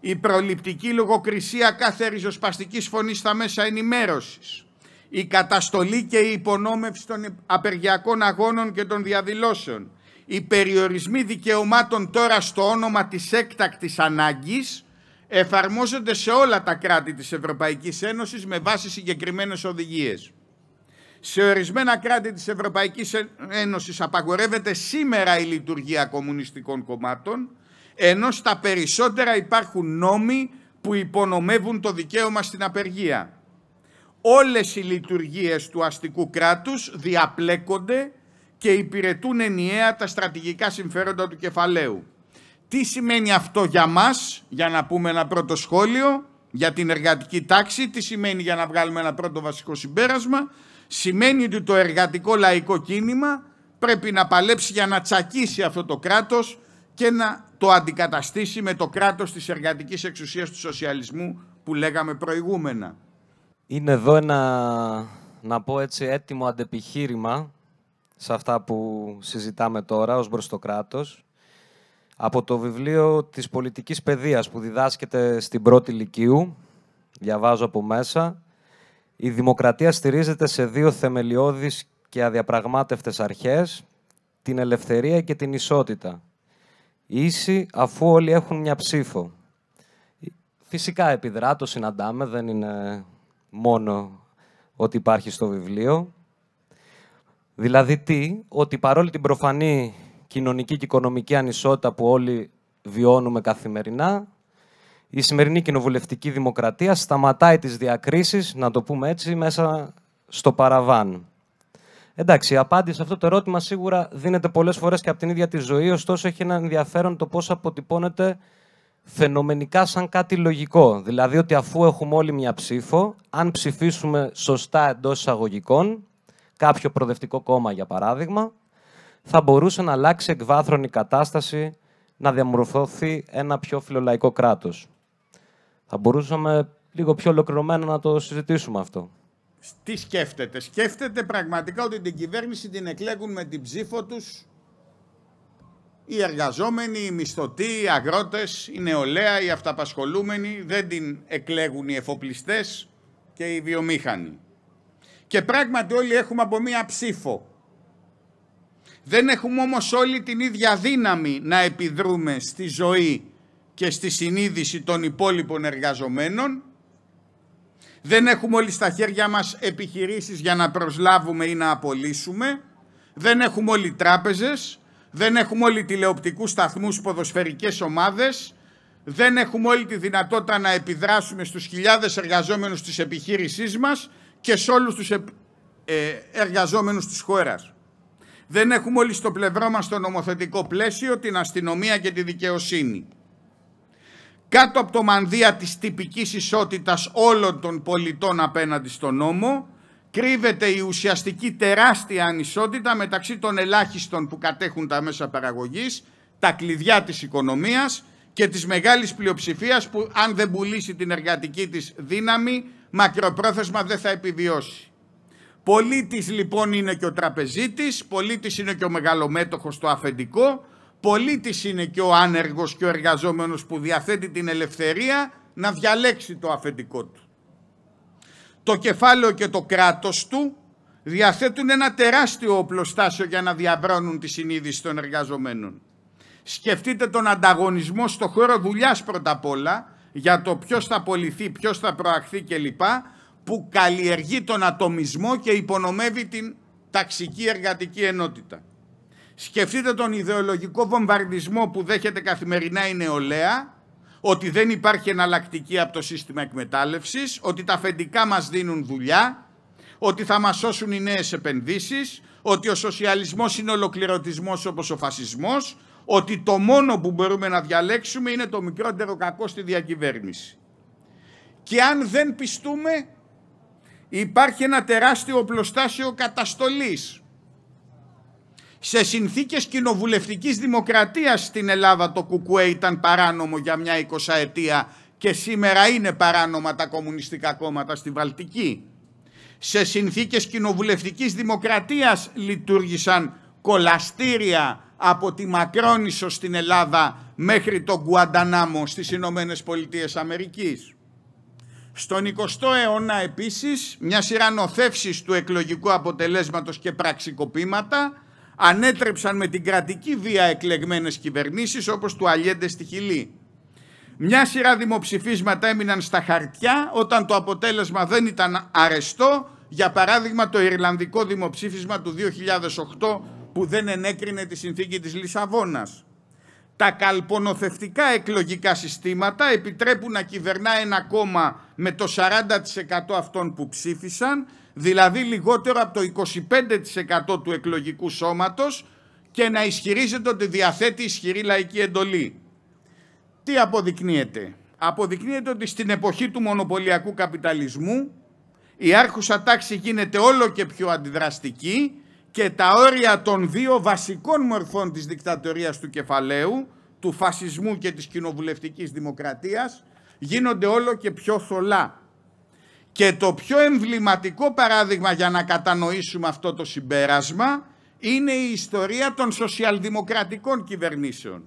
η προληπτική λογοκρισία κάθε ριζοσπαστικής φωνής στα μέσα ενημέρωσης, η καταστολή και η υπονόμευση των απεργιακών αγώνων και των διαδηλώσεων, οι περιορισμοί δικαιωμάτων τώρα στο όνομα της έκτακτης ανάγκης εφαρμόζονται σε όλα τα κράτη της Ευρωπαϊκής Ένωσης με βάση συγκεκριμένες οδηγίες. Σε ορισμένα κράτη της Ευρωπαϊκής Ένωσης απαγορεύεται σήμερα η λειτουργία κομμουνιστικών κομμάτων, ενώ στα περισσότερα υπάρχουν νόμοι που υπονομεύουν το δικαίωμα στην απεργία όλες οι λειτουργίες του αστικού κράτους διαπλέκονται και υπηρετούν ενιαία τα στρατηγικά συμφέροντα του κεφαλαίου. Τι σημαίνει αυτό για μας, για να πούμε ένα πρώτο σχόλιο, για την εργατική τάξη, τι σημαίνει για να βγάλουμε ένα πρώτο βασικό συμπέρασμα, σημαίνει ότι το εργατικό λαϊκό κίνημα πρέπει να παλέψει για να τσακίσει αυτό το κράτος και να το αντικαταστήσει με το κράτος της εργατικής εξουσίας του σοσιαλισμού που λέγαμε προηγούμενα. Είναι εδώ ένα, να πω έτσι, έτοιμο αντεπιχείρημα σε αυτά που συζητάμε τώρα ως μπροστοκράτος από το βιβλίο της πολιτικής παιδείας που διδάσκεται στην πρώτη λυκείου, διαβάζω από μέσα, η δημοκρατία στηρίζεται σε δύο θεμελιώδεις και αδιαπραγμάτευτες αρχές, την ελευθερία και την ισότητα. Ίση αφού όλοι έχουν μια ψήφο. Φυσικά επιδρά, το συναντάμε, δεν είναι μόνο ότι υπάρχει στο βιβλίο. Δηλαδή τι, ότι παρόλη την προφανή κοινωνική και οικονομική ανισότητα που όλοι βιώνουμε καθημερινά, η σημερινή κοινοβουλευτική δημοκρατία σταματάει τις διακρίσεις, να το πούμε έτσι, μέσα στο παραβάν. Εντάξει, η απάντηση σε αυτό το ερώτημα σίγουρα δίνεται πολλές φορές και από την ίδια τη ζωή, ωστόσο έχει ένα ενδιαφέρον το πώς αποτυπώνεται φαινομενικά σαν κάτι λογικό. Δηλαδή ότι αφού έχουμε όλοι μια ψήφο, αν ψηφίσουμε σωστά εντός εισαγωγικών, κάποιο προοδευτικό κόμμα για παράδειγμα, θα μπορούσε να αλλάξει εκβάθρον η κατάσταση να διαμορφωθεί ένα πιο φιλολαϊκό κράτος. Θα μπορούσαμε λίγο πιο ολοκληρωμένα να το συζητήσουμε αυτό. Τι σκέφτεται. Σκέφτεται πραγματικά ότι την κυβέρνηση την εκλέγουν με την ψήφο τους οι εργαζόμενοι, οι μισθωτοί, οι αγρότες, η νεολαία, οι αυταπασχολούμενοι δεν την εκλέγουν οι εφοπλιστές και οι βιομήχανοι. Και πράγματι όλοι έχουμε από μία ψήφο. Δεν έχουμε όμως όλοι την ίδια δύναμη να επιδρούμε στη ζωή και στη συνείδηση των υπόλοιπων εργαζομένων. Δεν έχουμε όλοι στα χέρια μας επιχειρήσεις για να προσλάβουμε ή να απολύσουμε. Δεν έχουμε όλοι τράπεζες δεν έχουμε όλοι τηλεοπτικούς σταθμούς ποδοσφαιρικές ομάδες, δεν έχουμε όλη τη δυνατότητα να επιδράσουμε στους χιλιάδες εργαζόμενους της επιχείρησής μας και σε όλους τους ε, εργαζόμενους της χώρας. Δεν έχουμε όλοι στο πλευρό μας το νομοθετικό πλαίσιο, την αστυνομία και τη δικαιοσύνη. Κάτω από το μανδύα της τυπικής ισότητας όλων των πολιτών απέναντι στον νόμο, κρύβεται η ουσιαστική τεράστια ανισότητα μεταξύ των ελάχιστων που κατέχουν τα μέσα παραγωγής, τα κλειδιά της οικονομίας και της μεγάλης πλειοψηφίας που αν δεν πουλήσει την εργατική της δύναμη, μακροπρόθεσμα δεν θα επιβιώσει. Πολίτης λοιπόν είναι και ο τραπεζίτης, πολίτης είναι και ο μεγαλομέτοχος το αφεντικό, πολίτης είναι και ο άνεργος και ο εργαζόμενος που διαθέτει την ελευθερία να διαλέξει το αφεντικό του το κεφάλαιο και το κράτος του διαθέτουν ένα τεράστιο οπλοστάσιο για να διαβρώνουν τη συνείδηση των εργαζομένων. Σκεφτείτε τον ανταγωνισμό στο χώρο δουλειάς πρώτα απ' όλα, για το ποιος θα πολιθεί, ποιος θα προαχθεί κλπ, που καλλιεργεί τον ατομισμό και υπονομεύει την ταξική εργατική ενότητα. Σκεφτείτε τον ιδεολογικό βομβαρδισμό που δέχεται καθημερινά η νεολαία, ότι δεν υπάρχει εναλλακτική από το σύστημα εκμετάλλευσης, ότι τα αφεντικά μας δίνουν δουλειά, ότι θα μας σώσουν οι νέες επενδύσεις, ότι ο σοσιαλισμός είναι ολοκληρωτισμός όπως ο φασισμός, ότι το μόνο που μπορούμε να διαλέξουμε είναι το μικρότερο κακό στη διακυβέρνηση. Και αν δεν πιστούμε, υπάρχει ένα τεράστιο οπλοστάσιο καταστολής σε συνθήκες κοινοβουλευτικής δημοκρατίας στην Ελλάδα το κουκουέ ήταν παράνομο για μια εικοσαετία και σήμερα είναι παράνομα τα κομμουνιστικά κόμματα στη Βαλτική. Σε συνθήκες κοινοβουλευτικής δημοκρατίας λειτουργήσαν κολαστήρια από τη Μακρόνησο στην Ελλάδα μέχρι τον Γκουαντανάμο στις Ηνωμένες Πολιτείες Αμερικής. Στον 20ο αιώνα επίσης μια σειρά του εκλογικού αποτελέσματος και πραξικοπήματα ανέτρεψαν με την κρατική βία εκλεγμένες κυβερνήσεις όπως του Αλιέντε στη Χιλή. Μια σειρά δημοψηφίσματα έμειναν στα χαρτιά όταν το αποτέλεσμα δεν ήταν αρεστό, για παράδειγμα το Ιρλανδικό δημοψήφισμα του 2008 που δεν ενέκρινε τη συνθήκη της Λισαβόνας. Τα καλπονοθευτικά εκλογικά συστήματα επιτρέπουν να κυβερνά ένα κόμμα με το 40% αυτών που ψήφισαν δηλαδή λιγότερο από το 25% του εκλογικού σώματος και να ισχυρίζεται ότι διαθέτει ισχυρή λαϊκή εντολή. Τι αποδεικνύεται. Αποδεικνύεται ότι στην εποχή του μονοπωλιακού καπιταλισμού η άρχουσα τάξη γίνεται όλο και πιο αντιδραστική και τα όρια των δύο βασικών μορφών της δικτατορίας του κεφαλαίου, του φασισμού και της κοινοβουλευτικής δημοκρατίας, γίνονται όλο και πιο θολά. Και το πιο εμβληματικό παράδειγμα για να κατανοήσουμε αυτό το συμπέρασμα είναι η ιστορία των σοσιαλδημοκρατικών κυβερνήσεων.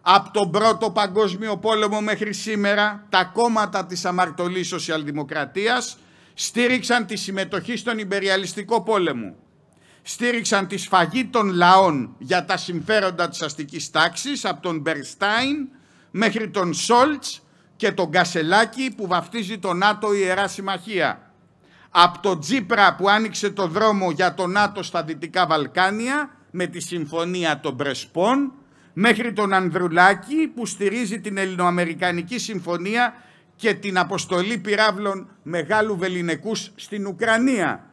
Από τον Πρώτο Παγκόσμιο Πόλεμο μέχρι σήμερα τα κόμματα της αμαρτωλής σοσιαλδημοκρατίας στήριξαν τη συμμετοχή στον υπεριαλιστικό πόλεμο. Στήριξαν τη σφαγή των λαών για τα συμφέροντα της αστικής τάξης από τον Μπερστάιν μέχρι τον Σόλτς και τον Κασελάκη που βαφτίζει τον ΝΑΤΟ Ιερά Συμμαχία. Από τον Τζίπρα που άνοιξε το δρόμο για το ΝΑΤΟ στα Δυτικά Βαλκάνια με τη Συμφωνία των Πρεσπών μέχρι τον Ανδρουλάκη που στηρίζει την Ελληνοαμερικανική Συμφωνία και την αποστολή πυράβλων μεγάλου βεληνικούς στην Ουκρανία.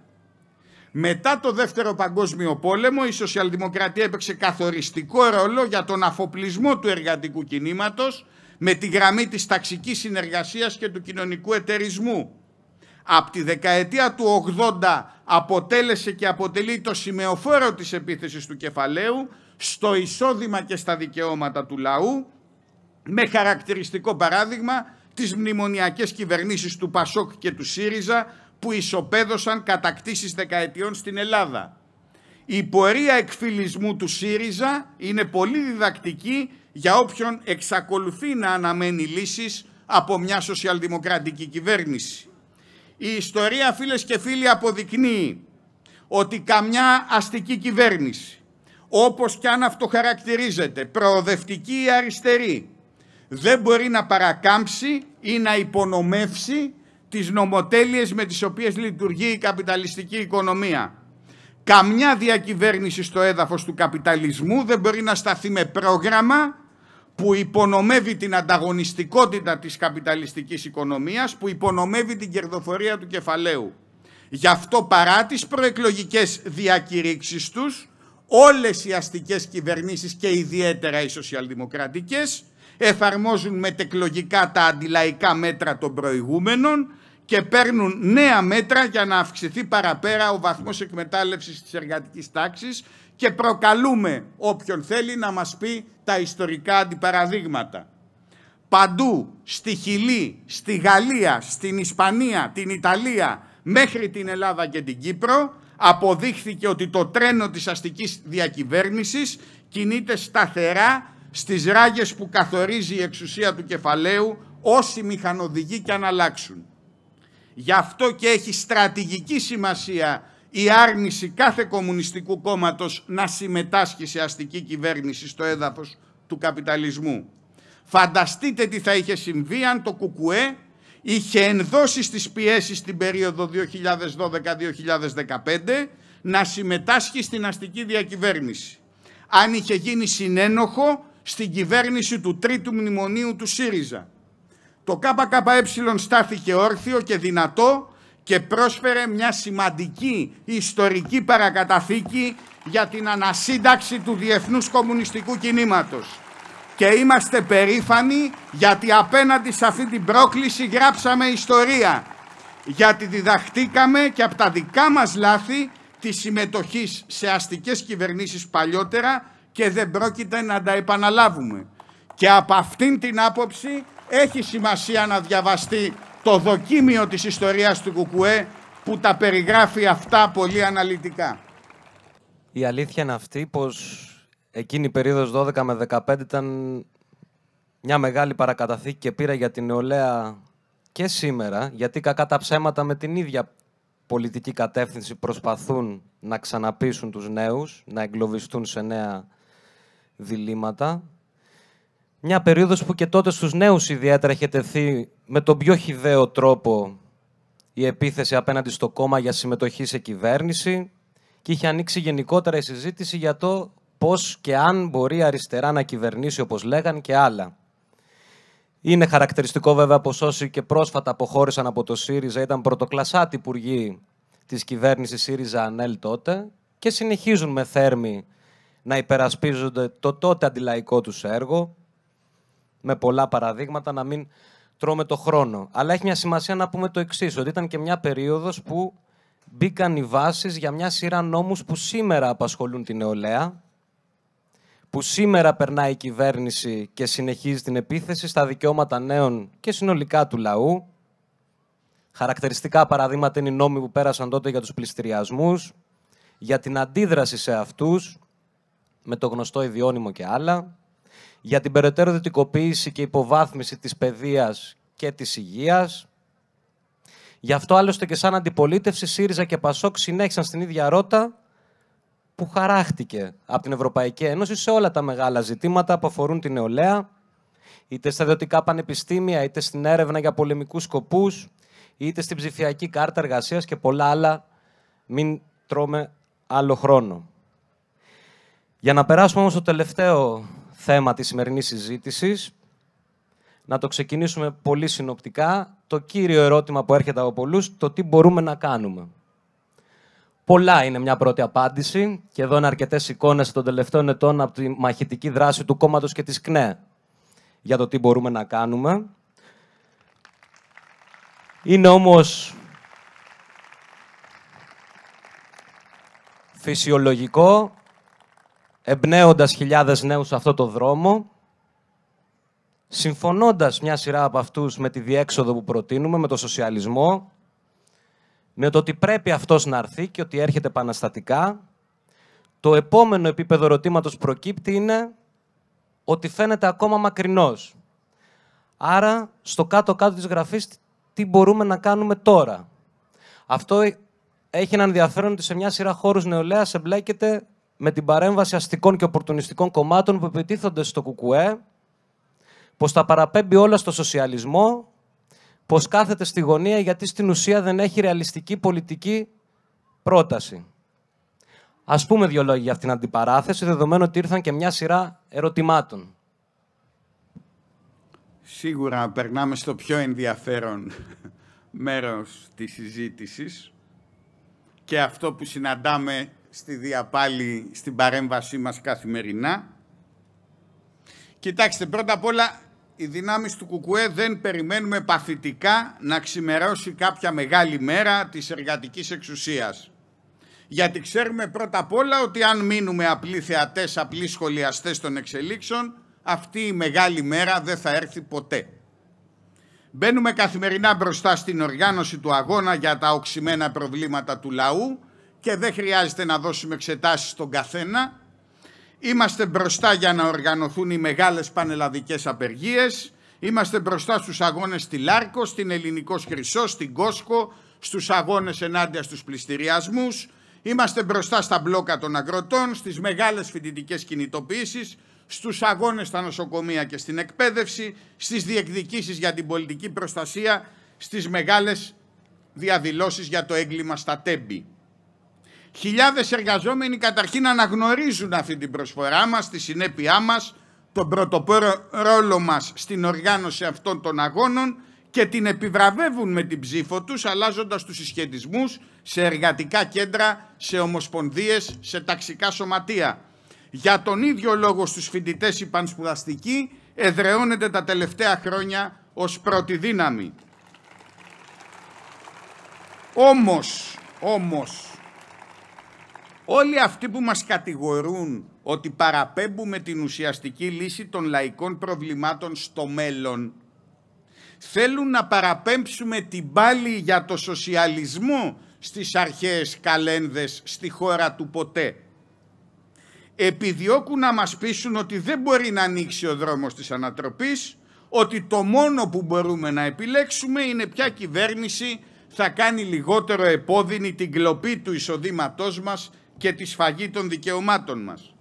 Μετά το Δεύτερο Παγκόσμιο Πόλεμο η Σοσιαλδημοκρατία έπαιξε καθοριστικό ρόλο για τον αφοπλισμό του εργατικού κινήματος με τη γραμμή της ταξικής συνεργασίας και του κοινωνικού εταιρισμού. Από τη δεκαετία του 80 αποτέλεσε και αποτελεί το σημεοφόρο της επίθεσης του κεφαλαίου στο εισόδημα και στα δικαιώματα του λαού με χαρακτηριστικό παράδειγμα τις μνημονιακές κυβερνήσεις του Πασόκ και του ΣΥΡΙΖΑ που ισοπαίδωσαν κατακτήσεις δεκαετιών στην Ελλάδα. Η πορεία εκφυλισμού του ΣΥΡΙΖΑ είναι πολύ διδακτική για όποιον εξακολουθεί να αναμένει λύσεις από μια σοσιαλδημοκρατική κυβέρνηση. Η ιστορία φίλες και φίλοι αποδεικνύει ότι καμιά αστική κυβέρνηση όπως κι αν αυτοχαρακτηρίζεται προοδευτική ή αριστερή δεν μπορεί να παρακάμψει ή να υπονομεύσει τις νομοτέλειες με τις οποίες λειτουργεί η καπιταλιστική οικονομία. Καμιά διακυβέρνηση στο έδαφος του καπιταλισμού δεν μπορεί να σταθεί με πρόγραμμα που υπονομεύει την ανταγωνιστικότητα της καπιταλιστικής οικονομίας, που υπονομεύει την κερδοφορία του κεφαλαίου. Γι' αυτό παρά τις προεκλογικές διακηρύξεις τους, όλες οι αστικές κυβερνήσεις και ιδιαίτερα οι σοσιαλδημοκρατικές εφαρμόζουν μετεκλογικά τα αντιλαϊκά μέτρα των προηγούμενων και παίρνουν νέα μέτρα για να αυξηθεί παραπέρα ο βαθμός εκμετάλλευσης της εργατικής τάξης και προκαλούμε όποιον θέλει να μας πει τα ιστορικά αντιπαραδείγματα. Παντού, στη Χιλή, στη Γαλλία, στην Ισπανία, την Ιταλία, μέχρι την Ελλάδα και την Κύπρο, αποδείχθηκε ότι το τρένο της αστικής διακυβέρνησης κινείται σταθερά στις ράγες που καθορίζει η εξουσία του κεφαλαίου όσοι μηχανοδηγοί και αν αλλάξουν. Γι' αυτό και έχει στρατηγική σημασία η άρνηση κάθε κομμουνιστικού κόμματος να συμμετάσχει σε αστική κυβέρνηση στο έδαφος του καπιταλισμού. Φανταστείτε τι θα είχε συμβεί αν το ΚΚΕ είχε ενδώσει στις πιέσεις την περίοδο 2012-2015 να συμμετάσχει στην αστική διακυβέρνηση. Αν είχε γίνει συνένοχο στην κυβέρνηση του τρίτου μνημονίου του ΣΥΡΙΖΑ. Το ΚΚΕ στάθηκε όρθιο και δυνατό και πρόσφερε μια σημαντική ιστορική παρακαταθήκη για την ανασύνταξη του διεθνούς κομμουνιστικού κινήματος. Και είμαστε περήφανοι γιατί απέναντι σε αυτή την πρόκληση γράψαμε ιστορία. Γιατί διδαχτήκαμε και από τα δικά μας λάθη τη συμμετοχή σε αστικές κυβερνήσεις παλιότερα και δεν πρόκειται να τα επαναλάβουμε. Και από αυτήν την άποψη έχει σημασία να διαβαστεί το δοκίμιο της ιστορίας του Κουκουέ που τα περιγράφει αυτά πολύ αναλυτικά. Η αλήθεια είναι αυτή πως εκείνη η περίοδος 12 με 15 ήταν μια μεγάλη παρακαταθήκη και πήρα για την νεολαία και σήμερα, γιατί κακά τα ψέματα με την ίδια πολιτική κατεύθυνση προσπαθούν να ξαναπείσουν τους νέους, να εγκλωβιστούν σε νέα διλήμματα. Μια περίοδος που και τότε στους νέους ιδιαίτερα είχε τεθεί με τον πιο χιδαίο τρόπο η επίθεση απέναντι στο κόμμα για συμμετοχή σε κυβέρνηση και είχε ανοίξει γενικότερα η συζήτηση για το πώς και αν μπορεί αριστερά να κυβερνήσει όπως λέγαν και άλλα. Είναι χαρακτηριστικό βέβαια πως όσοι και πρόσφατα αποχώρησαν από το ΣΥΡΙΖΑ ήταν πρωτοκλασάτη υπουργοί της κυβέρνησης ΣΥΡΙΖΑ ΑΝΕΛ τότε και συνεχίζουν με θέρμη να υπερασπίζονται το τότε αντιλαϊκό τους έργο, με πολλά παραδείγματα, να μην τρώμε το χρόνο. Αλλά έχει μια σημασία να πούμε το εξής, ότι ήταν και μια περίοδος που μπήκαν οι βάσεις για μια σειρά νόμους που σήμερα απασχολούν την νεολαία, που σήμερα περνάει η κυβέρνηση και συνεχίζει την επίθεση στα δικαιώματα νέων και συνολικά του λαού. Χαρακτηριστικά παραδείγματα είναι οι νόμοι που πέρασαν τότε για τους πληστηριασμούς, για την αντίδραση σε αυτούς, με το γνωστό ιδιώνυμο και άλλα για την περαιτέρω δυτικοποίηση και υποβάθμιση της παιδείας και της υγείας. Γι' αυτό άλλωστε και σαν αντιπολίτευση ΣΥΡΙΖΑ και ΠΑΣΟΚ συνέχισαν στην ίδια ρότα που χαράχτηκε από την Ευρωπαϊκή Ένωση σε όλα τα μεγάλα ζητήματα που αφορούν την νεολαία, είτε στα ιδιωτικά πανεπιστήμια, είτε στην έρευνα για πολεμικούς σκοπούς, είτε στην ψηφιακή κάρτα εργασίας και πολλά άλλα. Μην τρώμε άλλο χρόνο. Για να περάσουμε όμως στο τελευταίο θέμα της σημερινής συζήτησης. Να το ξεκινήσουμε πολύ συνοπτικά. Το κύριο ερώτημα που έρχεται από πολλούς, το τι μπορούμε να κάνουμε. Πολλά είναι μια πρώτη απάντηση και εδώ είναι αρκετές εικόνες των τελευταίων ετών από τη μαχητική δράση του κόμματος και της ΚΝΕ για το τι μπορούμε να κάνουμε. Είναι όμως φυσιολογικό εμπνέοντας χιλιάδες νέους σε αυτό το δρόμο, συμφωνώντας μια σειρά από αυτούς με τη διέξοδο που προτείνουμε, με το σοσιαλισμό, με το ότι πρέπει αυτός να έρθει και ότι έρχεται επαναστατικά, το επόμενο επίπεδο ερωτήματος προκύπτει είναι ότι φαίνεται ακόμα μακρινός. Άρα, στο κάτω-κάτω της γραφής, τι μπορούμε να κάνουμε τώρα. Αυτό έχει ένα ενδιαφέρον ότι σε μια σειρά χώρους νεολαίας εμπλέκεται με την παρέμβαση αστικών και οπορτουνιστικών κομμάτων που επιτίθονται στο ΚΚΕ, πως τα παραπέμπει όλα στο σοσιαλισμό, πως κάθεται στη γωνία γιατί στην ουσία δεν έχει ρεαλιστική πολιτική πρόταση. Ας πούμε δύο λόγια για αυτήν την αντιπαράθεση, δεδομένου ότι ήρθαν και μια σειρά ερωτημάτων. Σίγουρα περνάμε στο πιο ενδιαφέρον μέρος της συζήτησης και αυτό που συναντάμε στη διαπάλη, στην παρέμβασή μας καθημερινά. Κοιτάξτε, πρώτα απ' όλα οι δυνάμεις του ΚΚΕ δεν περιμένουμε παθητικά να ξημερώσει κάποια μεγάλη μέρα της εργατικής εξουσίας. Γιατί ξέρουμε πρώτα απ' όλα ότι αν μείνουμε απλοί θεατές, απλοί σχολιαστές των εξελίξεων, αυτή η μεγάλη μέρα δεν θα έρθει ποτέ. Μπαίνουμε καθημερινά μπροστά στην οργάνωση του αγώνα για τα οξυμένα προβλήματα του λαού και δεν χρειάζεται να δώσουμε εξετάσεις στον καθένα. Είμαστε μπροστά για να οργανωθούν οι μεγάλες πανελλαδικές απεργίες. Είμαστε μπροστά στους αγώνες στη Λάρκο, στην Ελληνικός Χρυσός, στην Κόσκο, στους αγώνες ενάντια στους πληστηριασμούς. Είμαστε μπροστά στα μπλόκα των αγροτών, στις μεγάλες φοιτητικές κινητοποιήσεις, στους αγώνες στα νοσοκομεία και στην εκπαίδευση, στις διεκδικήσεις για την πολιτική προστασία, στις μεγάλες διαδηλώσεις για το έγκλημα στα τέμπη. Χιλιάδες εργαζόμενοι καταρχήν αναγνωρίζουν αυτή την προσφορά μας, τη συνέπειά μας, τον πρωτοπόρο ρόλο μας στην οργάνωση αυτών των αγώνων και την επιβραβεύουν με την ψήφο τους αλλάζοντας τους συσχετισμούς σε εργατικά κέντρα, σε ομοσπονδίες, σε ταξικά σωματεία. Για τον ίδιο λόγο στους φοιτητές η πανσπουδαστική εδρεώνεται τα τελευταία χρόνια ως πρώτη δύναμη. Όμως, όμως, Όλοι αυτοί που μας κατηγορούν ότι παραπέμπουμε την ουσιαστική λύση των λαϊκών προβλημάτων στο μέλλον θέλουν να παραπέμψουμε την πάλη για το σοσιαλισμό στις αρχαίες καλένδες στη χώρα του ποτέ. Επιδιώκουν να μας πείσουν ότι δεν μπορεί να ανοίξει ο δρόμος της ανατροπής, ότι το μόνο που μπορούμε να επιλέξουμε είναι ποια κυβέρνηση θα κάνει λιγότερο επώδυνη την κλοπή του εισοδήματός μας και τη σφαγή των δικαιωμάτων μας.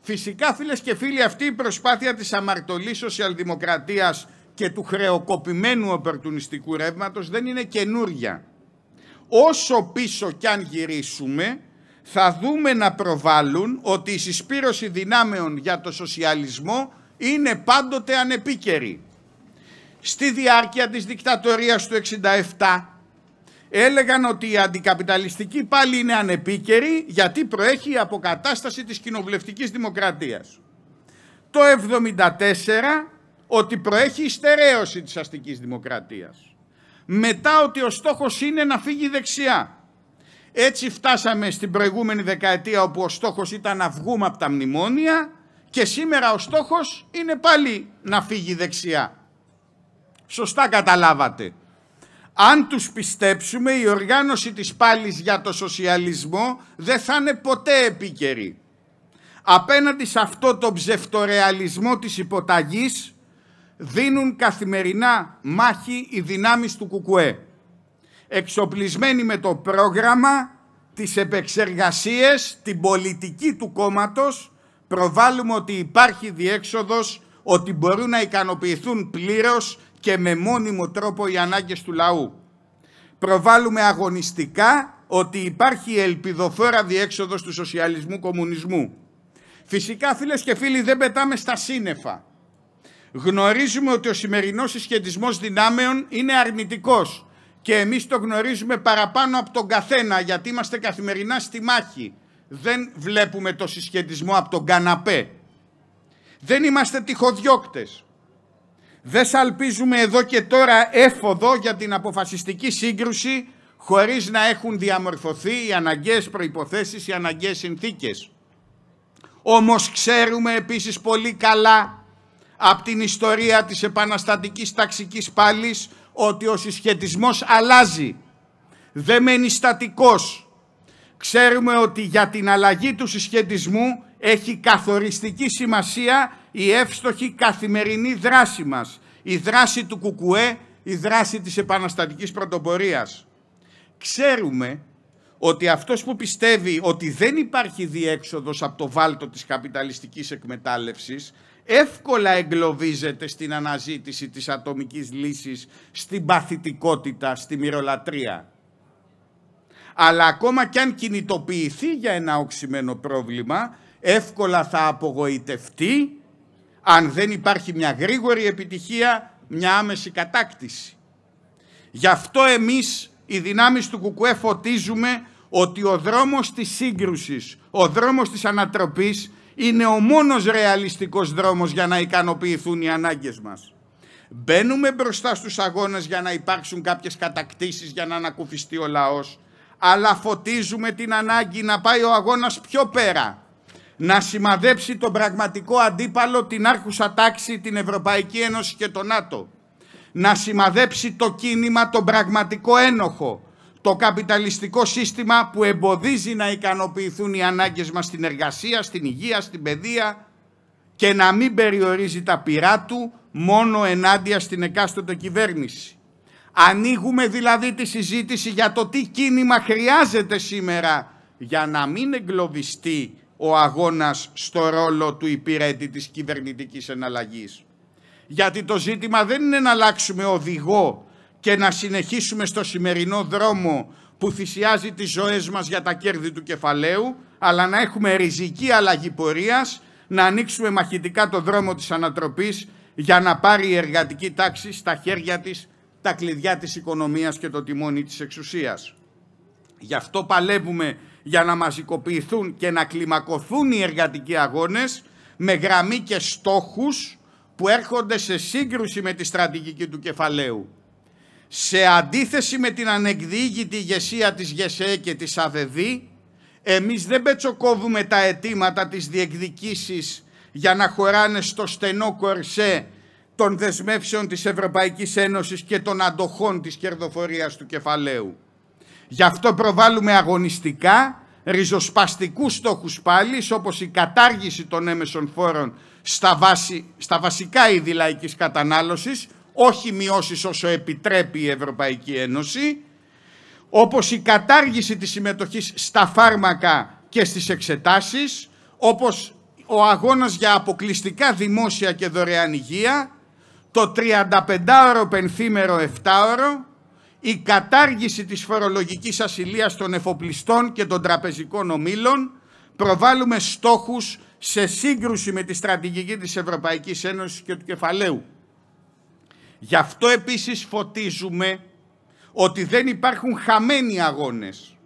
Φυσικά φίλες και φίλοι αυτή η προσπάθεια της αμαρτωλής σοσιαλδημοκρατίας και του χρεοκοπημένου οπερτουνιστικού ρεύματος δεν είναι καινούρια. Όσο πίσω κι αν γυρίσουμε θα δούμε να προβάλλουν ότι η συσπήρωση δυνάμεων για το σοσιαλισμό είναι πάντοτε ανεπίκαιρη. Στη διάρκεια της δικτατορίας του 67 έλεγαν ότι η αντικαπιταλιστική πάλι είναι ανεπίκαιρη γιατί προέχει η αποκατάσταση της κοινοβουλευτικής δημοκρατίας. Το 74 ότι προέχει η στερέωση της αστικής δημοκρατίας. Μετά ότι ο στόχος είναι να φύγει δεξιά. Έτσι φτάσαμε στην προηγούμενη δεκαετία όπου ο στόχος ήταν να βγούμε από τα μνημόνια και σήμερα ο στόχος είναι πάλι να φύγει δεξιά. Σωστά καταλάβατε αν τους πιστέψουμε η οργάνωση της πάλης για το σοσιαλισμό δεν θα είναι ποτέ επίκαιρη. Απέναντι σε αυτό το ψευτορεαλισμό της υποταγής δίνουν καθημερινά μάχη οι δυνάμεις του κουκουέ. Εξοπλισμένοι με το πρόγραμμα, τις επεξεργασίες, την πολιτική του κόμματος προβάλλουμε ότι υπάρχει διέξοδος ότι μπορούν να ικανοποιηθούν πλήρως και με μόνιμο τρόπο οι ανάγκες του λαού. Προβάλλουμε αγωνιστικά ότι υπάρχει ελπιδοφόρα διέξοδος του σοσιαλισμού κομμουνισμού. Φυσικά φίλες και φίλοι δεν πετάμε στα σύννεφα. Γνωρίζουμε ότι ο σημερινός συσχετισμός δυνάμεων είναι αρνητικός και εμείς το γνωρίζουμε παραπάνω από τον καθένα γιατί είμαστε καθημερινά στη μάχη. Δεν βλέπουμε το συσχετισμό από τον καναπέ. Δεν είμαστε τυχοδιώκτες. Δεν σαλπίζουμε εδώ και τώρα έφοδο για την αποφασιστική σύγκρουση χωρίς να έχουν διαμορφωθεί οι αναγκαίες προϋποθέσεις, οι αναγκαίες συνθήκες. Όμως ξέρουμε επίσης πολύ καλά από την ιστορία της επαναστατικής ταξικής πάλης ότι ο συσχετισμός αλλάζει. Δεν μένει στατικός. Ξέρουμε ότι για την αλλαγή του συσχετισμού έχει καθοριστική σημασία η εύστοχη καθημερινή δράση μας. Η δράση του Κουκουέ, η δράση της επαναστατικής πρωτοπορίας. Ξέρουμε ότι αυτός που πιστεύει ότι δεν υπάρχει διέξοδος από το βάλτο της καπιταλιστικής εκμετάλλευσης εύκολα εγκλωβίζεται στην αναζήτηση της ατομικής λύσης, στην παθητικότητα, στη μυρολατρεία. Αλλά ακόμα κι αν κινητοποιηθεί για ένα οξυμένο πρόβλημα, εύκολα θα απογοητευτεί αν δεν υπάρχει μια γρήγορη επιτυχία, μια άμεση κατάκτηση. Γι' αυτό εμείς οι δυνάμεις του Κουκουέ φωτίζουμε ότι ο δρόμος της σύγκρουσης, ο δρόμος της ανατροπής είναι ο μόνος ρεαλιστικός δρόμος για να ικανοποιηθούν οι ανάγκες μας. Μπαίνουμε μπροστά στους αγώνες για να υπάρξουν κάποιες κατακτήσεις για να ανακουφιστεί ο λαός, αλλά φωτίζουμε την ανάγκη να πάει ο αγώνας πιο πέρα, να σημαδέψει τον πραγματικό αντίπαλο την άρχουσα τάξη, την Ευρωπαϊκή Ένωση και το ΝΑΤΟ. Να σημαδέψει το κίνημα τον πραγματικό ένοχο, το καπιταλιστικό σύστημα που εμποδίζει να ικανοποιηθούν οι ανάγκες μας στην εργασία, στην υγεία, στην παιδεία και να μην περιορίζει τα πειρά του μόνο ενάντια στην εκάστοτε κυβέρνηση. Ανοίγουμε δηλαδή τη συζήτηση για το τι κίνημα χρειάζεται σήμερα για να μην εγκλωβιστεί ο αγώνας στο ρόλο του υπηρέτη της κυβερνητικής εναλλαγής. Γιατί το ζήτημα δεν είναι να αλλάξουμε οδηγό και να συνεχίσουμε στο σημερινό δρόμο που θυσιάζει τις ζωές μας για τα κέρδη του κεφαλαίου, αλλά να έχουμε ριζική αλλαγή πορείας, να ανοίξουμε μαχητικά το δρόμο της ανατροπής για να πάρει η εργατική τάξη στα χέρια της τα κλειδιά της οικονομίας και το τιμόνι της εξουσίας. Γι' αυτό παλεύουμε για να μαζικοποιηθούν και να κλιμακωθούν οι εργατικοί αγώνες με γραμμή και στόχους που έρχονται σε σύγκρουση με τη στρατηγική του κεφαλαίου. Σε αντίθεση με την ανεκδίγητη ηγεσία της ΓΕΣΕ και της ΑΔΔ, εμείς δεν πετσοκόβουμε τα αιτήματα της διεκδικήσεις για να χωράνε στο στενό κορσέ των δεσμεύσεων της Ευρωπαϊκής Ένωσης και των αντοχών της κερδοφορίας του κεφαλαίου. Γι' αυτό προβάλλουμε αγωνιστικά ριζοσπαστικούς στόχους πάλι, όπως η κατάργηση των έμεσων φόρων στα, βάση, στα βασικά είδη λαϊκής κατανάλωσης, όχι μειώσεις όσο επιτρέπει η Ευρωπαϊκή Ένωση, όπως η κατάργηση της συμμετοχής στα φάρμακα και στις εξετάσεις, όπως ο αγώνας για αποκλειστικά δημόσια και δωρεάν υγεία, το 35ωρο πενθήμερο 7ωρο, η κατάργηση της φορολογικής ασυλίας των εφοπλιστών και των τραπεζικών ομήλων, προβάλλουμε στόχους σε σύγκρουση με τη στρατηγική της Ευρωπαϊκής Ένωσης και του κεφαλαίου. Γι' αυτό επίσης φωτίζουμε ότι δεν υπάρχουν χαμένοι αγώνες.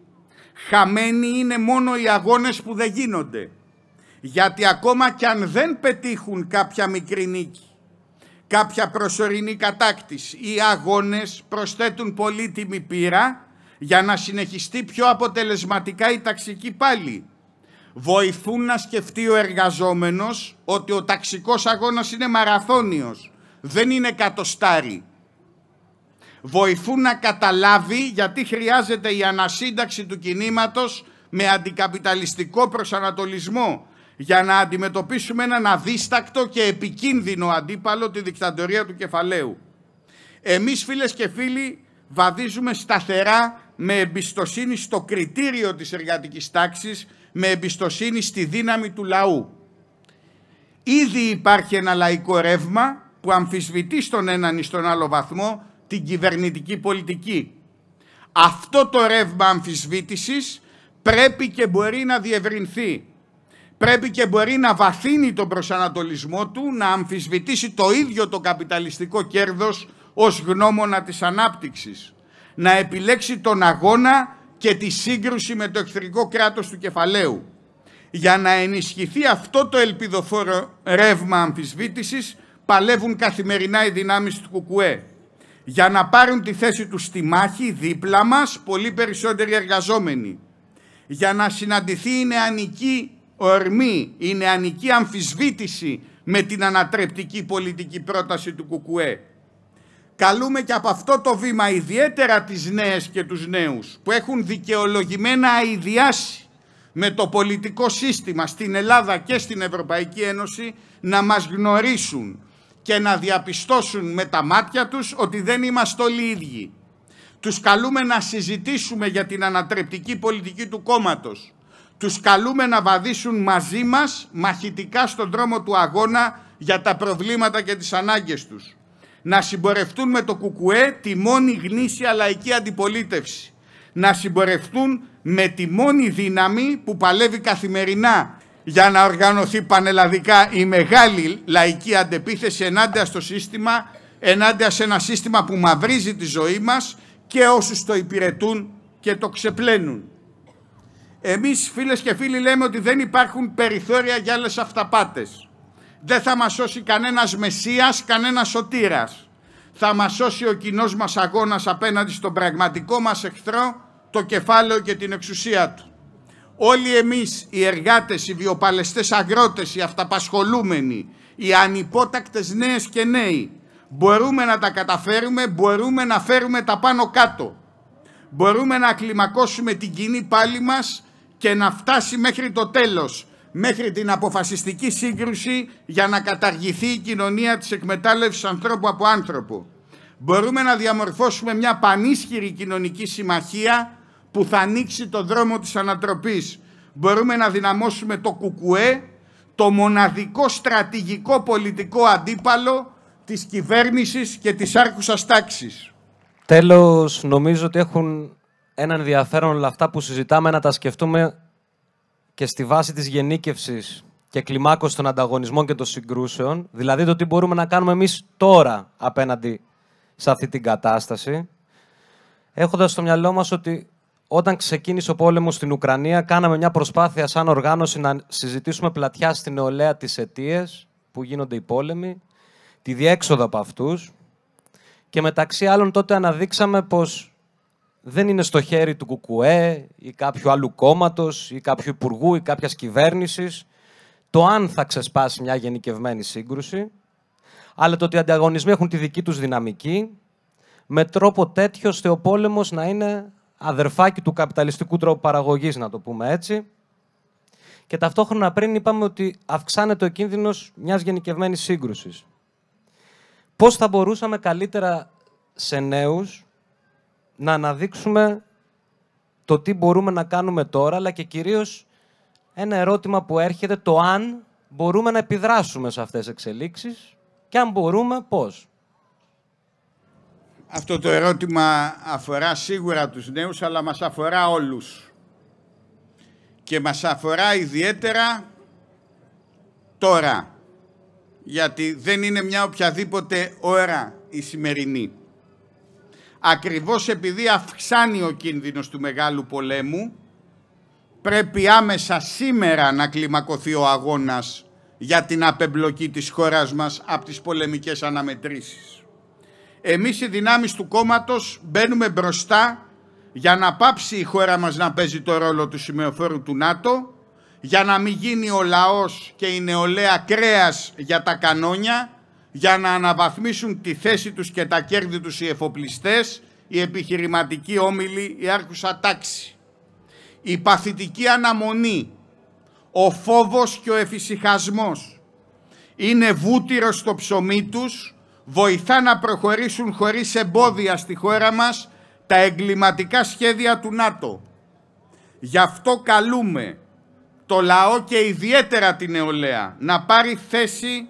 Χαμένοι είναι μόνο οι αγώνες που δεν γίνονται. Γιατί ακόμα κι αν δεν πετύχουν κάποια μικρή νίκη, κάποια προσωρινή κατάκτηση οι αγώνες προσθέτουν πολύτιμη πείρα για να συνεχιστεί πιο αποτελεσματικά η ταξική πάλι. Βοηθούν να σκεφτεί ο εργαζόμενος ότι ο ταξικός αγώνας είναι μαραθώνιος, δεν είναι κατοστάρι. Βοηθούν να καταλάβει γιατί χρειάζεται η ανασύνταξη του κινήματος με αντικαπιταλιστικό προσανατολισμό για να αντιμετωπίσουμε έναν αδίστακτο και επικίνδυνο αντίπαλο τη δικτατορία του κεφαλαίου. Εμείς φίλες και φίλοι βαδίζουμε σταθερά με εμπιστοσύνη στο κριτήριο της εργατικής τάξης, με εμπιστοσύνη στη δύναμη του λαού. Ήδη υπάρχει ένα λαϊκό ρεύμα που αμφισβητεί στον έναν ή στον άλλο βαθμό την κυβερνητική πολιτική. Αυτό το ρεύμα αμφισβήτησης πρέπει και μπορεί να διευρυνθεί πρέπει και μπορεί να βαθύνει τον προσανατολισμό του, να αμφισβητήσει το ίδιο το καπιταλιστικό κέρδος ως γνώμονα της ανάπτυξης, να επιλέξει τον αγώνα και τη σύγκρουση με το εχθρικό κράτος του κεφαλαίου. Για να ενισχυθεί αυτό το ελπιδοφόρο ρεύμα αμφισβήτησης, παλεύουν καθημερινά οι δυνάμεις του ΚΚΕ. Για να πάρουν τη θέση τους στη μάχη δίπλα μας πολύ περισσότεροι εργαζόμενοι. Για να συναντηθεί η νεανική ορμή η νεανική αμφισβήτηση με την ανατρεπτική πολιτική πρόταση του Κουκουέ. Καλούμε και από αυτό το βήμα ιδιαίτερα τις νέες και τους νέους που έχουν δικαιολογημένα αειδιάσει με το πολιτικό σύστημα στην Ελλάδα και στην Ευρωπαϊκή Ένωση να μας γνωρίσουν και να διαπιστώσουν με τα μάτια τους ότι δεν είμαστε όλοι ίδιοι. Τους καλούμε να συζητήσουμε για την ανατρεπτική πολιτική του κόμματος τους καλούμε να βαδίσουν μαζί μας μαχητικά στον δρόμο του αγώνα για τα προβλήματα και τις ανάγκες τους. Να συμπορευτούν με το κουκουέ τη μόνη γνήσια λαϊκή αντιπολίτευση. Να συμπορευτούν με τη μόνη δύναμη που παλεύει καθημερινά για να οργανωθεί πανελλαδικά η μεγάλη λαϊκή αντεπίθεση ενάντια στο σύστημα, ενάντια σε ένα σύστημα που μαυρίζει τη ζωή μας και όσους το υπηρετούν και το ξεπλένουν. Εμείς, φίλες και φίλοι λέμε ότι δεν υπάρχουν περιθώρια για άλλες αυταπάτες. Δεν θα μας σώσει κανένας Μεσσίας, κανένας σωτήρας. Θα μας σώσει ο κοινός μας αγώνας απέναντι στον πραγματικό μας εχθρό, το κεφάλαιο και την εξουσία του. Όλοι εμείς, οι εργάτες, οι βιοπαλαιστές αγρότες, οι αυταπασχολούμενοι, οι ανυπότακτες νέες και νέοι, μπορούμε να τα καταφέρουμε, μπορούμε να φέρουμε τα πάνω κάτω. Μπορούμε να κλιμακώσουμε την κοινή πάλι μας και να φτάσει μέχρι το τέλος, μέχρι την αποφασιστική σύγκρουση για να καταργηθεί η κοινωνία της εκμετάλλευσης ανθρώπου από άνθρωπο. Μπορούμε να διαμορφώσουμε μια πανίσχυρη κοινωνική συμμαχία που θα ανοίξει το δρόμο της ανατροπής. Μπορούμε να δυναμώσουμε το κουκουέ, το μοναδικό στρατηγικό πολιτικό αντίπαλο της κυβέρνησης και της άρχουσας τάξης. Τέλος, νομίζω ότι έχουν ένα ενδιαφέρον όλα αυτά που συζητάμε να τα σκεφτούμε και στη βάση της γενίκευσης και κλιμάκωσης των ανταγωνισμών και των συγκρούσεων, δηλαδή το τι μπορούμε να κάνουμε εμείς τώρα απέναντι σε αυτή την κατάσταση, έχοντας στο μυαλό μας ότι όταν ξεκίνησε ο πόλεμος στην Ουκρανία, κάναμε μια προσπάθεια σαν οργάνωση να συζητήσουμε πλατιά στην νεολαία τις αιτίε που γίνονται οι πόλεμοι, τη διέξοδο από αυτούς και μεταξύ άλλων τότε αναδείξαμε πως δεν είναι στο χέρι του Κουκουέ ή κάποιου άλλου κόμματος ή κάποιου υπουργού ή κάποιας κυβέρνησης το αν θα ξεσπάσει μια γενικευμένη σύγκρουση, αλλά το ότι οι ανταγωνισμοί έχουν τη δική τους δυναμική με τρόπο τέτοιο ώστε ο πόλεμος να είναι αδερφάκι του καπιταλιστικού τρόπου παραγωγής, να το πούμε έτσι. Και ταυτόχρονα πριν είπαμε ότι αυξάνεται ο κίνδυνος μιας γενικευμένης σύγκρουσης. Πώς θα μπορούσαμε καλύτερα σε νέους, να αναδείξουμε το τι μπορούμε να κάνουμε τώρα, αλλά και κυρίως ένα ερώτημα που έρχεται, το αν μπορούμε να επιδράσουμε σε αυτές τις εξελίξεις και αν μπορούμε, πώς. Αυτό το ερώτημα αφορά σίγουρα τους νέους, αλλά μας αφορά όλους. Και μας αφορά ιδιαίτερα τώρα. Γιατί δεν είναι μια οποιαδήποτε ώρα η σημερινή ακριβώς επειδή αυξάνει ο κίνδυνος του Μεγάλου Πολέμου, πρέπει άμεσα σήμερα να κλιμακωθεί ο αγώνας για την απεμπλοκή της χώρας μας από τις πολεμικές αναμετρήσεις. Εμείς οι δυνάμεις του κόμματος μπαίνουμε μπροστά για να πάψει η χώρα μας να παίζει το ρόλο του σημεοφόρου του ΝΑΤΟ, για να μην γίνει ο λαός και η νεολαία κρέας για τα κανόνια για να αναβαθμίσουν τη θέση τους και τα κέρδη τους οι εφοπλιστές, οι επιχειρηματικοί όμιλοι, η άρχουσα τάξη. Η παθητική αναμονή, ο φόβος και ο εφησυχασμός είναι βούτυρο στο ψωμί τους, βοηθά να προχωρήσουν χωρίς εμπόδια στη χώρα μας τα εγκληματικά σχέδια του ΝΑΤΟ. Γι' αυτό καλούμε το λαό και ιδιαίτερα την νεολαία να πάρει θέση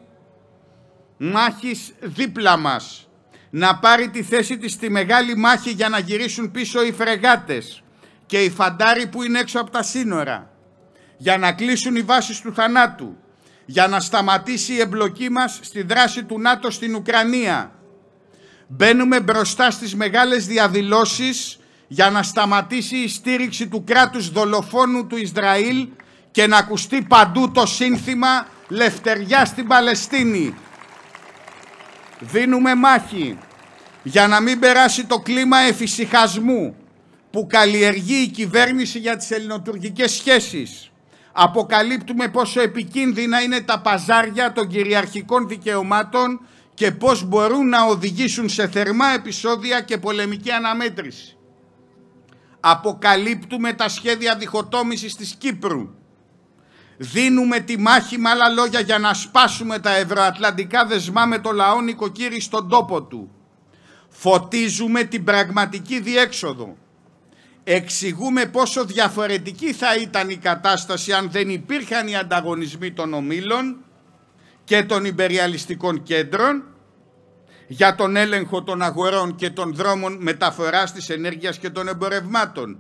μάχης δίπλα μας. Να πάρει τη θέση της στη μεγάλη μάχη για να γυρίσουν πίσω οι φρεγάτες και οι φαντάροι που είναι έξω από τα σύνορα. Για να κλείσουν οι βάσεις του θανάτου. Για να σταματήσει η εμπλοκή μας στη δράση του ΝΑΤΟ στην Ουκρανία. Μπαίνουμε μπροστά στις μεγάλες διαδηλώσεις για να σταματήσει η στήριξη του κράτους δολοφόνου του Ισραήλ και να ακουστεί παντού το σύνθημα «Λευτεριά στην Παλαιστίνη» δίνουμε μάχη για να μην περάσει το κλίμα εφησυχασμού που καλλιεργεί η κυβέρνηση για τις ελληνοτουρκικές σχέσεις. Αποκαλύπτουμε πόσο επικίνδυνα είναι τα παζάρια των κυριαρχικών δικαιωμάτων και πώς μπορούν να οδηγήσουν σε θερμά επεισόδια και πολεμική αναμέτρηση. Αποκαλύπτουμε τα σχέδια διχοτόμησης της Κύπρου Δίνουμε τη μάχη με άλλα λόγια για να σπάσουμε τα ευρωατλαντικά δεσμά με το λαό νοικοκύρη στον τόπο του. Φωτίζουμε την πραγματική διέξοδο. Εξηγούμε πόσο διαφορετική θα ήταν η κατάσταση αν δεν υπήρχαν οι ανταγωνισμοί των ομίλων και των υπεριαλιστικών κέντρων για τον έλεγχο των αγορών και των δρόμων μεταφοράς της ενέργειας και των εμπορευμάτων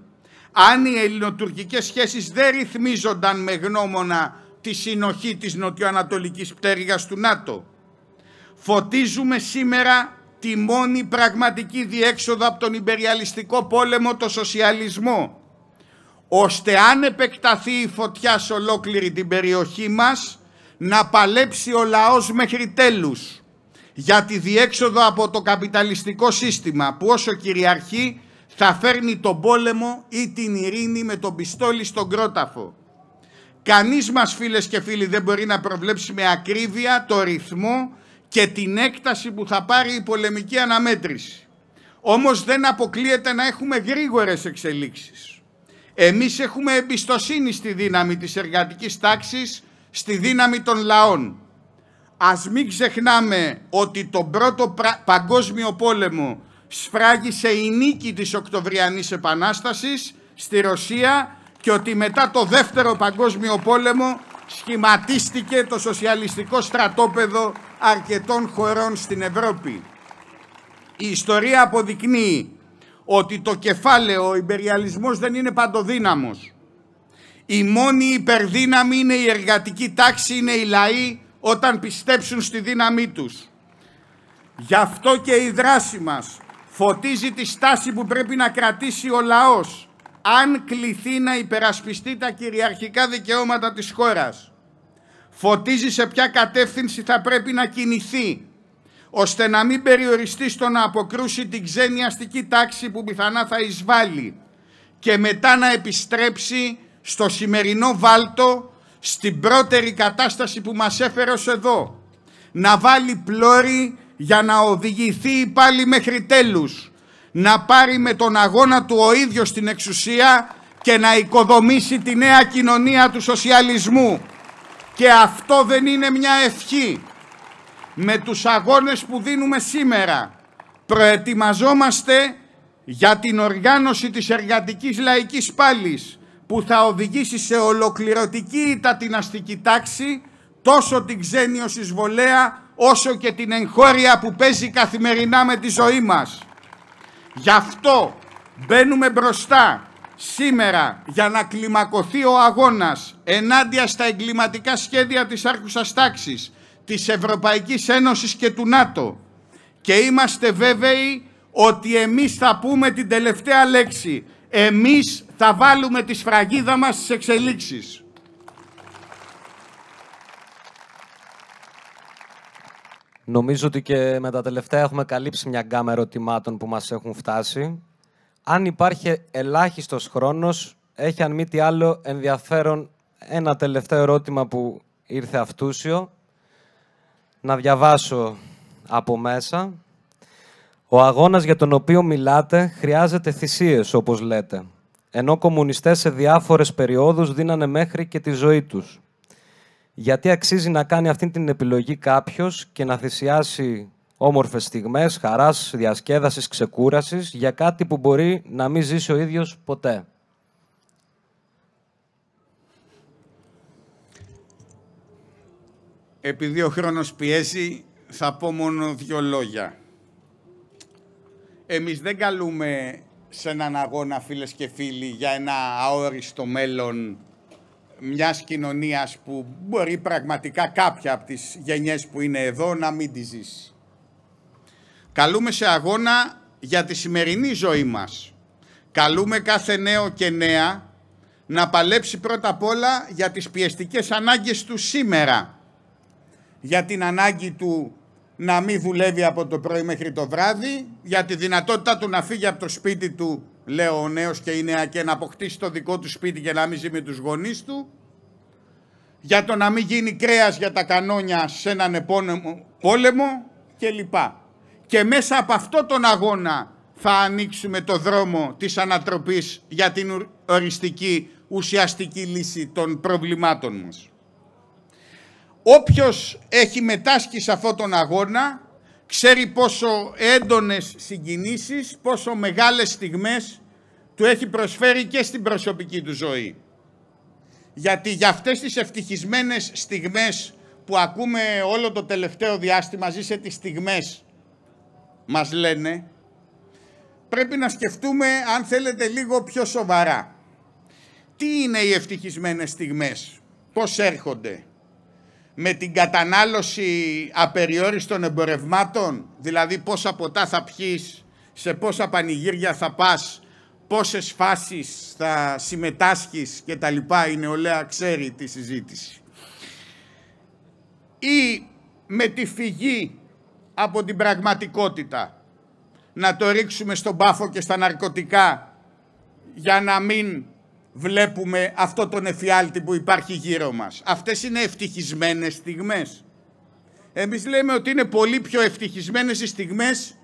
αν οι ελληνοτουρκικές σχέσεις δεν ρυθμίζονταν με γνώμονα τη συνοχή της νοτιοανατολικής πτέρυγας του ΝΑΤΟ. Φωτίζουμε σήμερα τη μόνη πραγματική διέξοδο από τον υπεριαλιστικό πόλεμο, το σοσιαλισμό, ώστε αν επεκταθεί η φωτιά σε ολόκληρη την περιοχή μας, να παλέψει ο λαός μέχρι τέλους για τη διέξοδο από το καπιταλιστικό σύστημα που όσο κυριαρχεί θα φέρνει τον πόλεμο ή την ειρήνη με τον πιστόλι στον κρόταφο. Κανείς μας φίλες και φίλοι δεν μπορεί να προβλέψει με ακρίβεια το ρυθμό και την έκταση που θα πάρει η πολεμική αναμέτρηση. Όμως δεν αποκλείεται να έχουμε γρήγορες εξελίξεις. Εμείς έχουμε εμπιστοσύνη στη δύναμη της εργατικής τάξης, στη δύναμη των λαών. Ας μην ξεχνάμε ότι τον πρώτο παγκόσμιο πόλεμο σφράγισε η νίκη της Οκτωβριανής Επανάστασης στη Ρωσία και ότι μετά το Δεύτερο Παγκόσμιο Πόλεμο σχηματίστηκε το σοσιαλιστικό στρατόπεδο αρκετών χωρών στην Ευρώπη. Η ιστορία αποδεικνύει ότι το κεφάλαιο, ο υπεριαλισμός δεν είναι παντοδύναμος. Η μόνη υπερδύναμη είναι η εργατική τάξη, είναι οι λαοί όταν πιστέψουν στη δύναμή τους. Γι' αυτό και η δράση μας φωτίζει τη στάση που πρέπει να κρατήσει ο λαός αν κληθεί να υπερασπιστεί τα κυριαρχικά δικαιώματα της χώρας. Φωτίζει σε ποια κατεύθυνση θα πρέπει να κινηθεί ώστε να μην περιοριστεί στο να αποκρούσει την ξενιαστική τάξη που πιθανά θα εισβάλλει και μετά να επιστρέψει στο σημερινό βάλτο στην πρώτερη κατάσταση που μας έφερε εδώ. Να βάλει πλώρη για να οδηγηθεί πάλι μέχρι τέλους να πάρει με τον αγώνα του ο ίδιος την εξουσία και να οικοδομήσει τη νέα κοινωνία του σοσιαλισμού. Και αυτό δεν είναι μια ευχή. Με τους αγώνες που δίνουμε σήμερα προετοιμαζόμαστε για την οργάνωση της εργατικής λαϊκής πάλης που θα οδηγήσει σε ολοκληρωτική τα την αστική τάξη τόσο την ως εισβολέα όσο και την εγχώρια που παίζει καθημερινά με τη ζωή μας. Γι' αυτό μπαίνουμε μπροστά σήμερα για να κλιμακωθεί ο αγώνας ενάντια στα εγκληματικά σχέδια της άρχουσας τάξης, της Ευρωπαϊκής Ένωσης και του ΝΑΤΟ. Και είμαστε βέβαιοι ότι εμείς θα πούμε την τελευταία λέξη. Εμείς θα βάλουμε τη σφραγίδα μας στις εξελίξεις. Νομίζω ότι και με τα τελευταία έχουμε καλύψει μια γκάμα ερωτημάτων που μας έχουν φτάσει. Αν υπάρχει ελάχιστος χρόνος, έχει αν μη τι άλλο ενδιαφέρον ένα τελευταίο ερώτημα που ήρθε αυτούσιο. Να διαβάσω από μέσα. Ο αγώνας για τον οποίο μιλάτε χρειάζεται θυσίες, όπως λέτε. Ενώ κομμουνιστές σε διάφορες περιόδους δίνανε μέχρι και τη ζωή τους γιατί αξίζει να κάνει αυτή την επιλογή κάποιος και να θυσιάσει όμορφες στιγμές, χαράς, διασκέδασης, ξεκούρασης για κάτι που μπορεί να μην ζήσει ο ίδιος ποτέ. Επειδή ο χρόνος πιέζει, θα πω μόνο δύο λόγια. Εμείς δεν καλούμε σε έναν αγώνα, φίλες και φίλοι, για ένα αόριστο μέλλον μιας κοινωνίας που μπορεί πραγματικά κάποια από τις γενιές που είναι εδώ να μην τη ζήσει. Καλούμε σε αγώνα για τη σημερινή ζωή μας. Καλούμε κάθε νέο και νέα να παλέψει πρώτα απ' όλα για τις πιεστικές ανάγκες του σήμερα. Για την ανάγκη του να μην δουλεύει από το πρωί μέχρι το βράδυ, για τη δυνατότητα του να φύγει από το σπίτι του λέω ο νέος και η νέα και να αποκτήσει το δικό του σπίτι και να μην ζει με τους γονείς του, για το να μην γίνει κρέας για τα κανόνια σε έναν επώνυμο πόλεμο κλπ. Και μέσα από αυτό τον αγώνα θα ανοίξουμε το δρόμο της ανατροπής για την οριστική ουσιαστική λύση των προβλημάτων μας. Όποιος έχει μετάσχει σε αυτόν τον αγώνα ξέρει πόσο έντονες συγκινήσεις, πόσο μεγάλες στιγμές του έχει προσφέρει και στην προσωπική του ζωή. Γιατί για αυτές τις ευτυχισμένες στιγμές που ακούμε όλο το τελευταίο διάστημα, σε τις στιγμές, μας λένε, πρέπει να σκεφτούμε αν θέλετε λίγο πιο σοβαρά. Τι είναι οι ευτυχισμένες στιγμές, πώς έρχονται, με την κατανάλωση απεριόριστων εμπορευμάτων, δηλαδή πόσα ποτά θα πιείς, σε πόσα πανηγύρια θα πας, πόσες φάσεις θα συμμετάσχεις και τα λοιπά, η νεολαία ξέρει τη συζήτηση. Ή με τη φυγή από την πραγματικότητα, να το ρίξουμε στον πάφο και στα ναρκωτικά για να μην βλέπουμε αυτό τον εφιάλτη που υπάρχει γύρω μας. Αυτές είναι ευτυχισμένες στιγμές. Εμείς λέμε ότι είναι πολύ πιο ευτυχισμένες οι στιγμές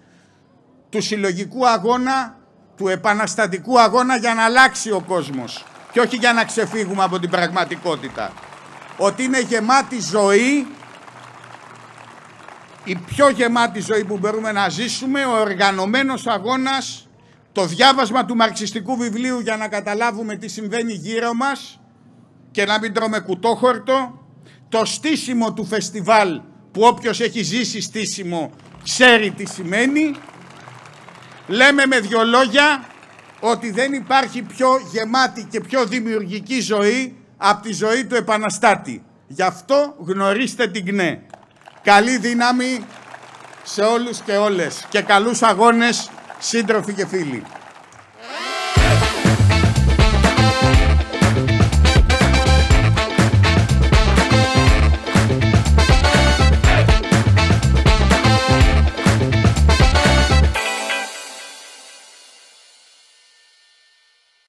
του συλλογικού αγώνα, του επαναστατικού αγώνα για να αλλάξει ο κόσμος και όχι για να ξεφύγουμε από την πραγματικότητα. Ότι είναι γεμάτη ζωή, η πιο γεμάτη ζωή που μπορούμε να ζήσουμε, ο οργανωμένος αγώνας το διάβασμα του μαρξιστικού βιβλίου για να καταλάβουμε τι συμβαίνει γύρω μας και να μην τρώμε κουτόχορτο. Το στήσιμο του φεστιβάλ που όποιος έχει ζήσει στήσιμο ξέρει τι σημαίνει. Λέμε με δυο λόγια ότι δεν υπάρχει πιο γεμάτη και πιο δημιουργική ζωή από τη ζωή του επαναστάτη. Γι' αυτό γνωρίστε την ΚΝΕ. Καλή δύναμη σε όλους και όλες και καλούς αγώνες Σύντροφοι και φίλοι.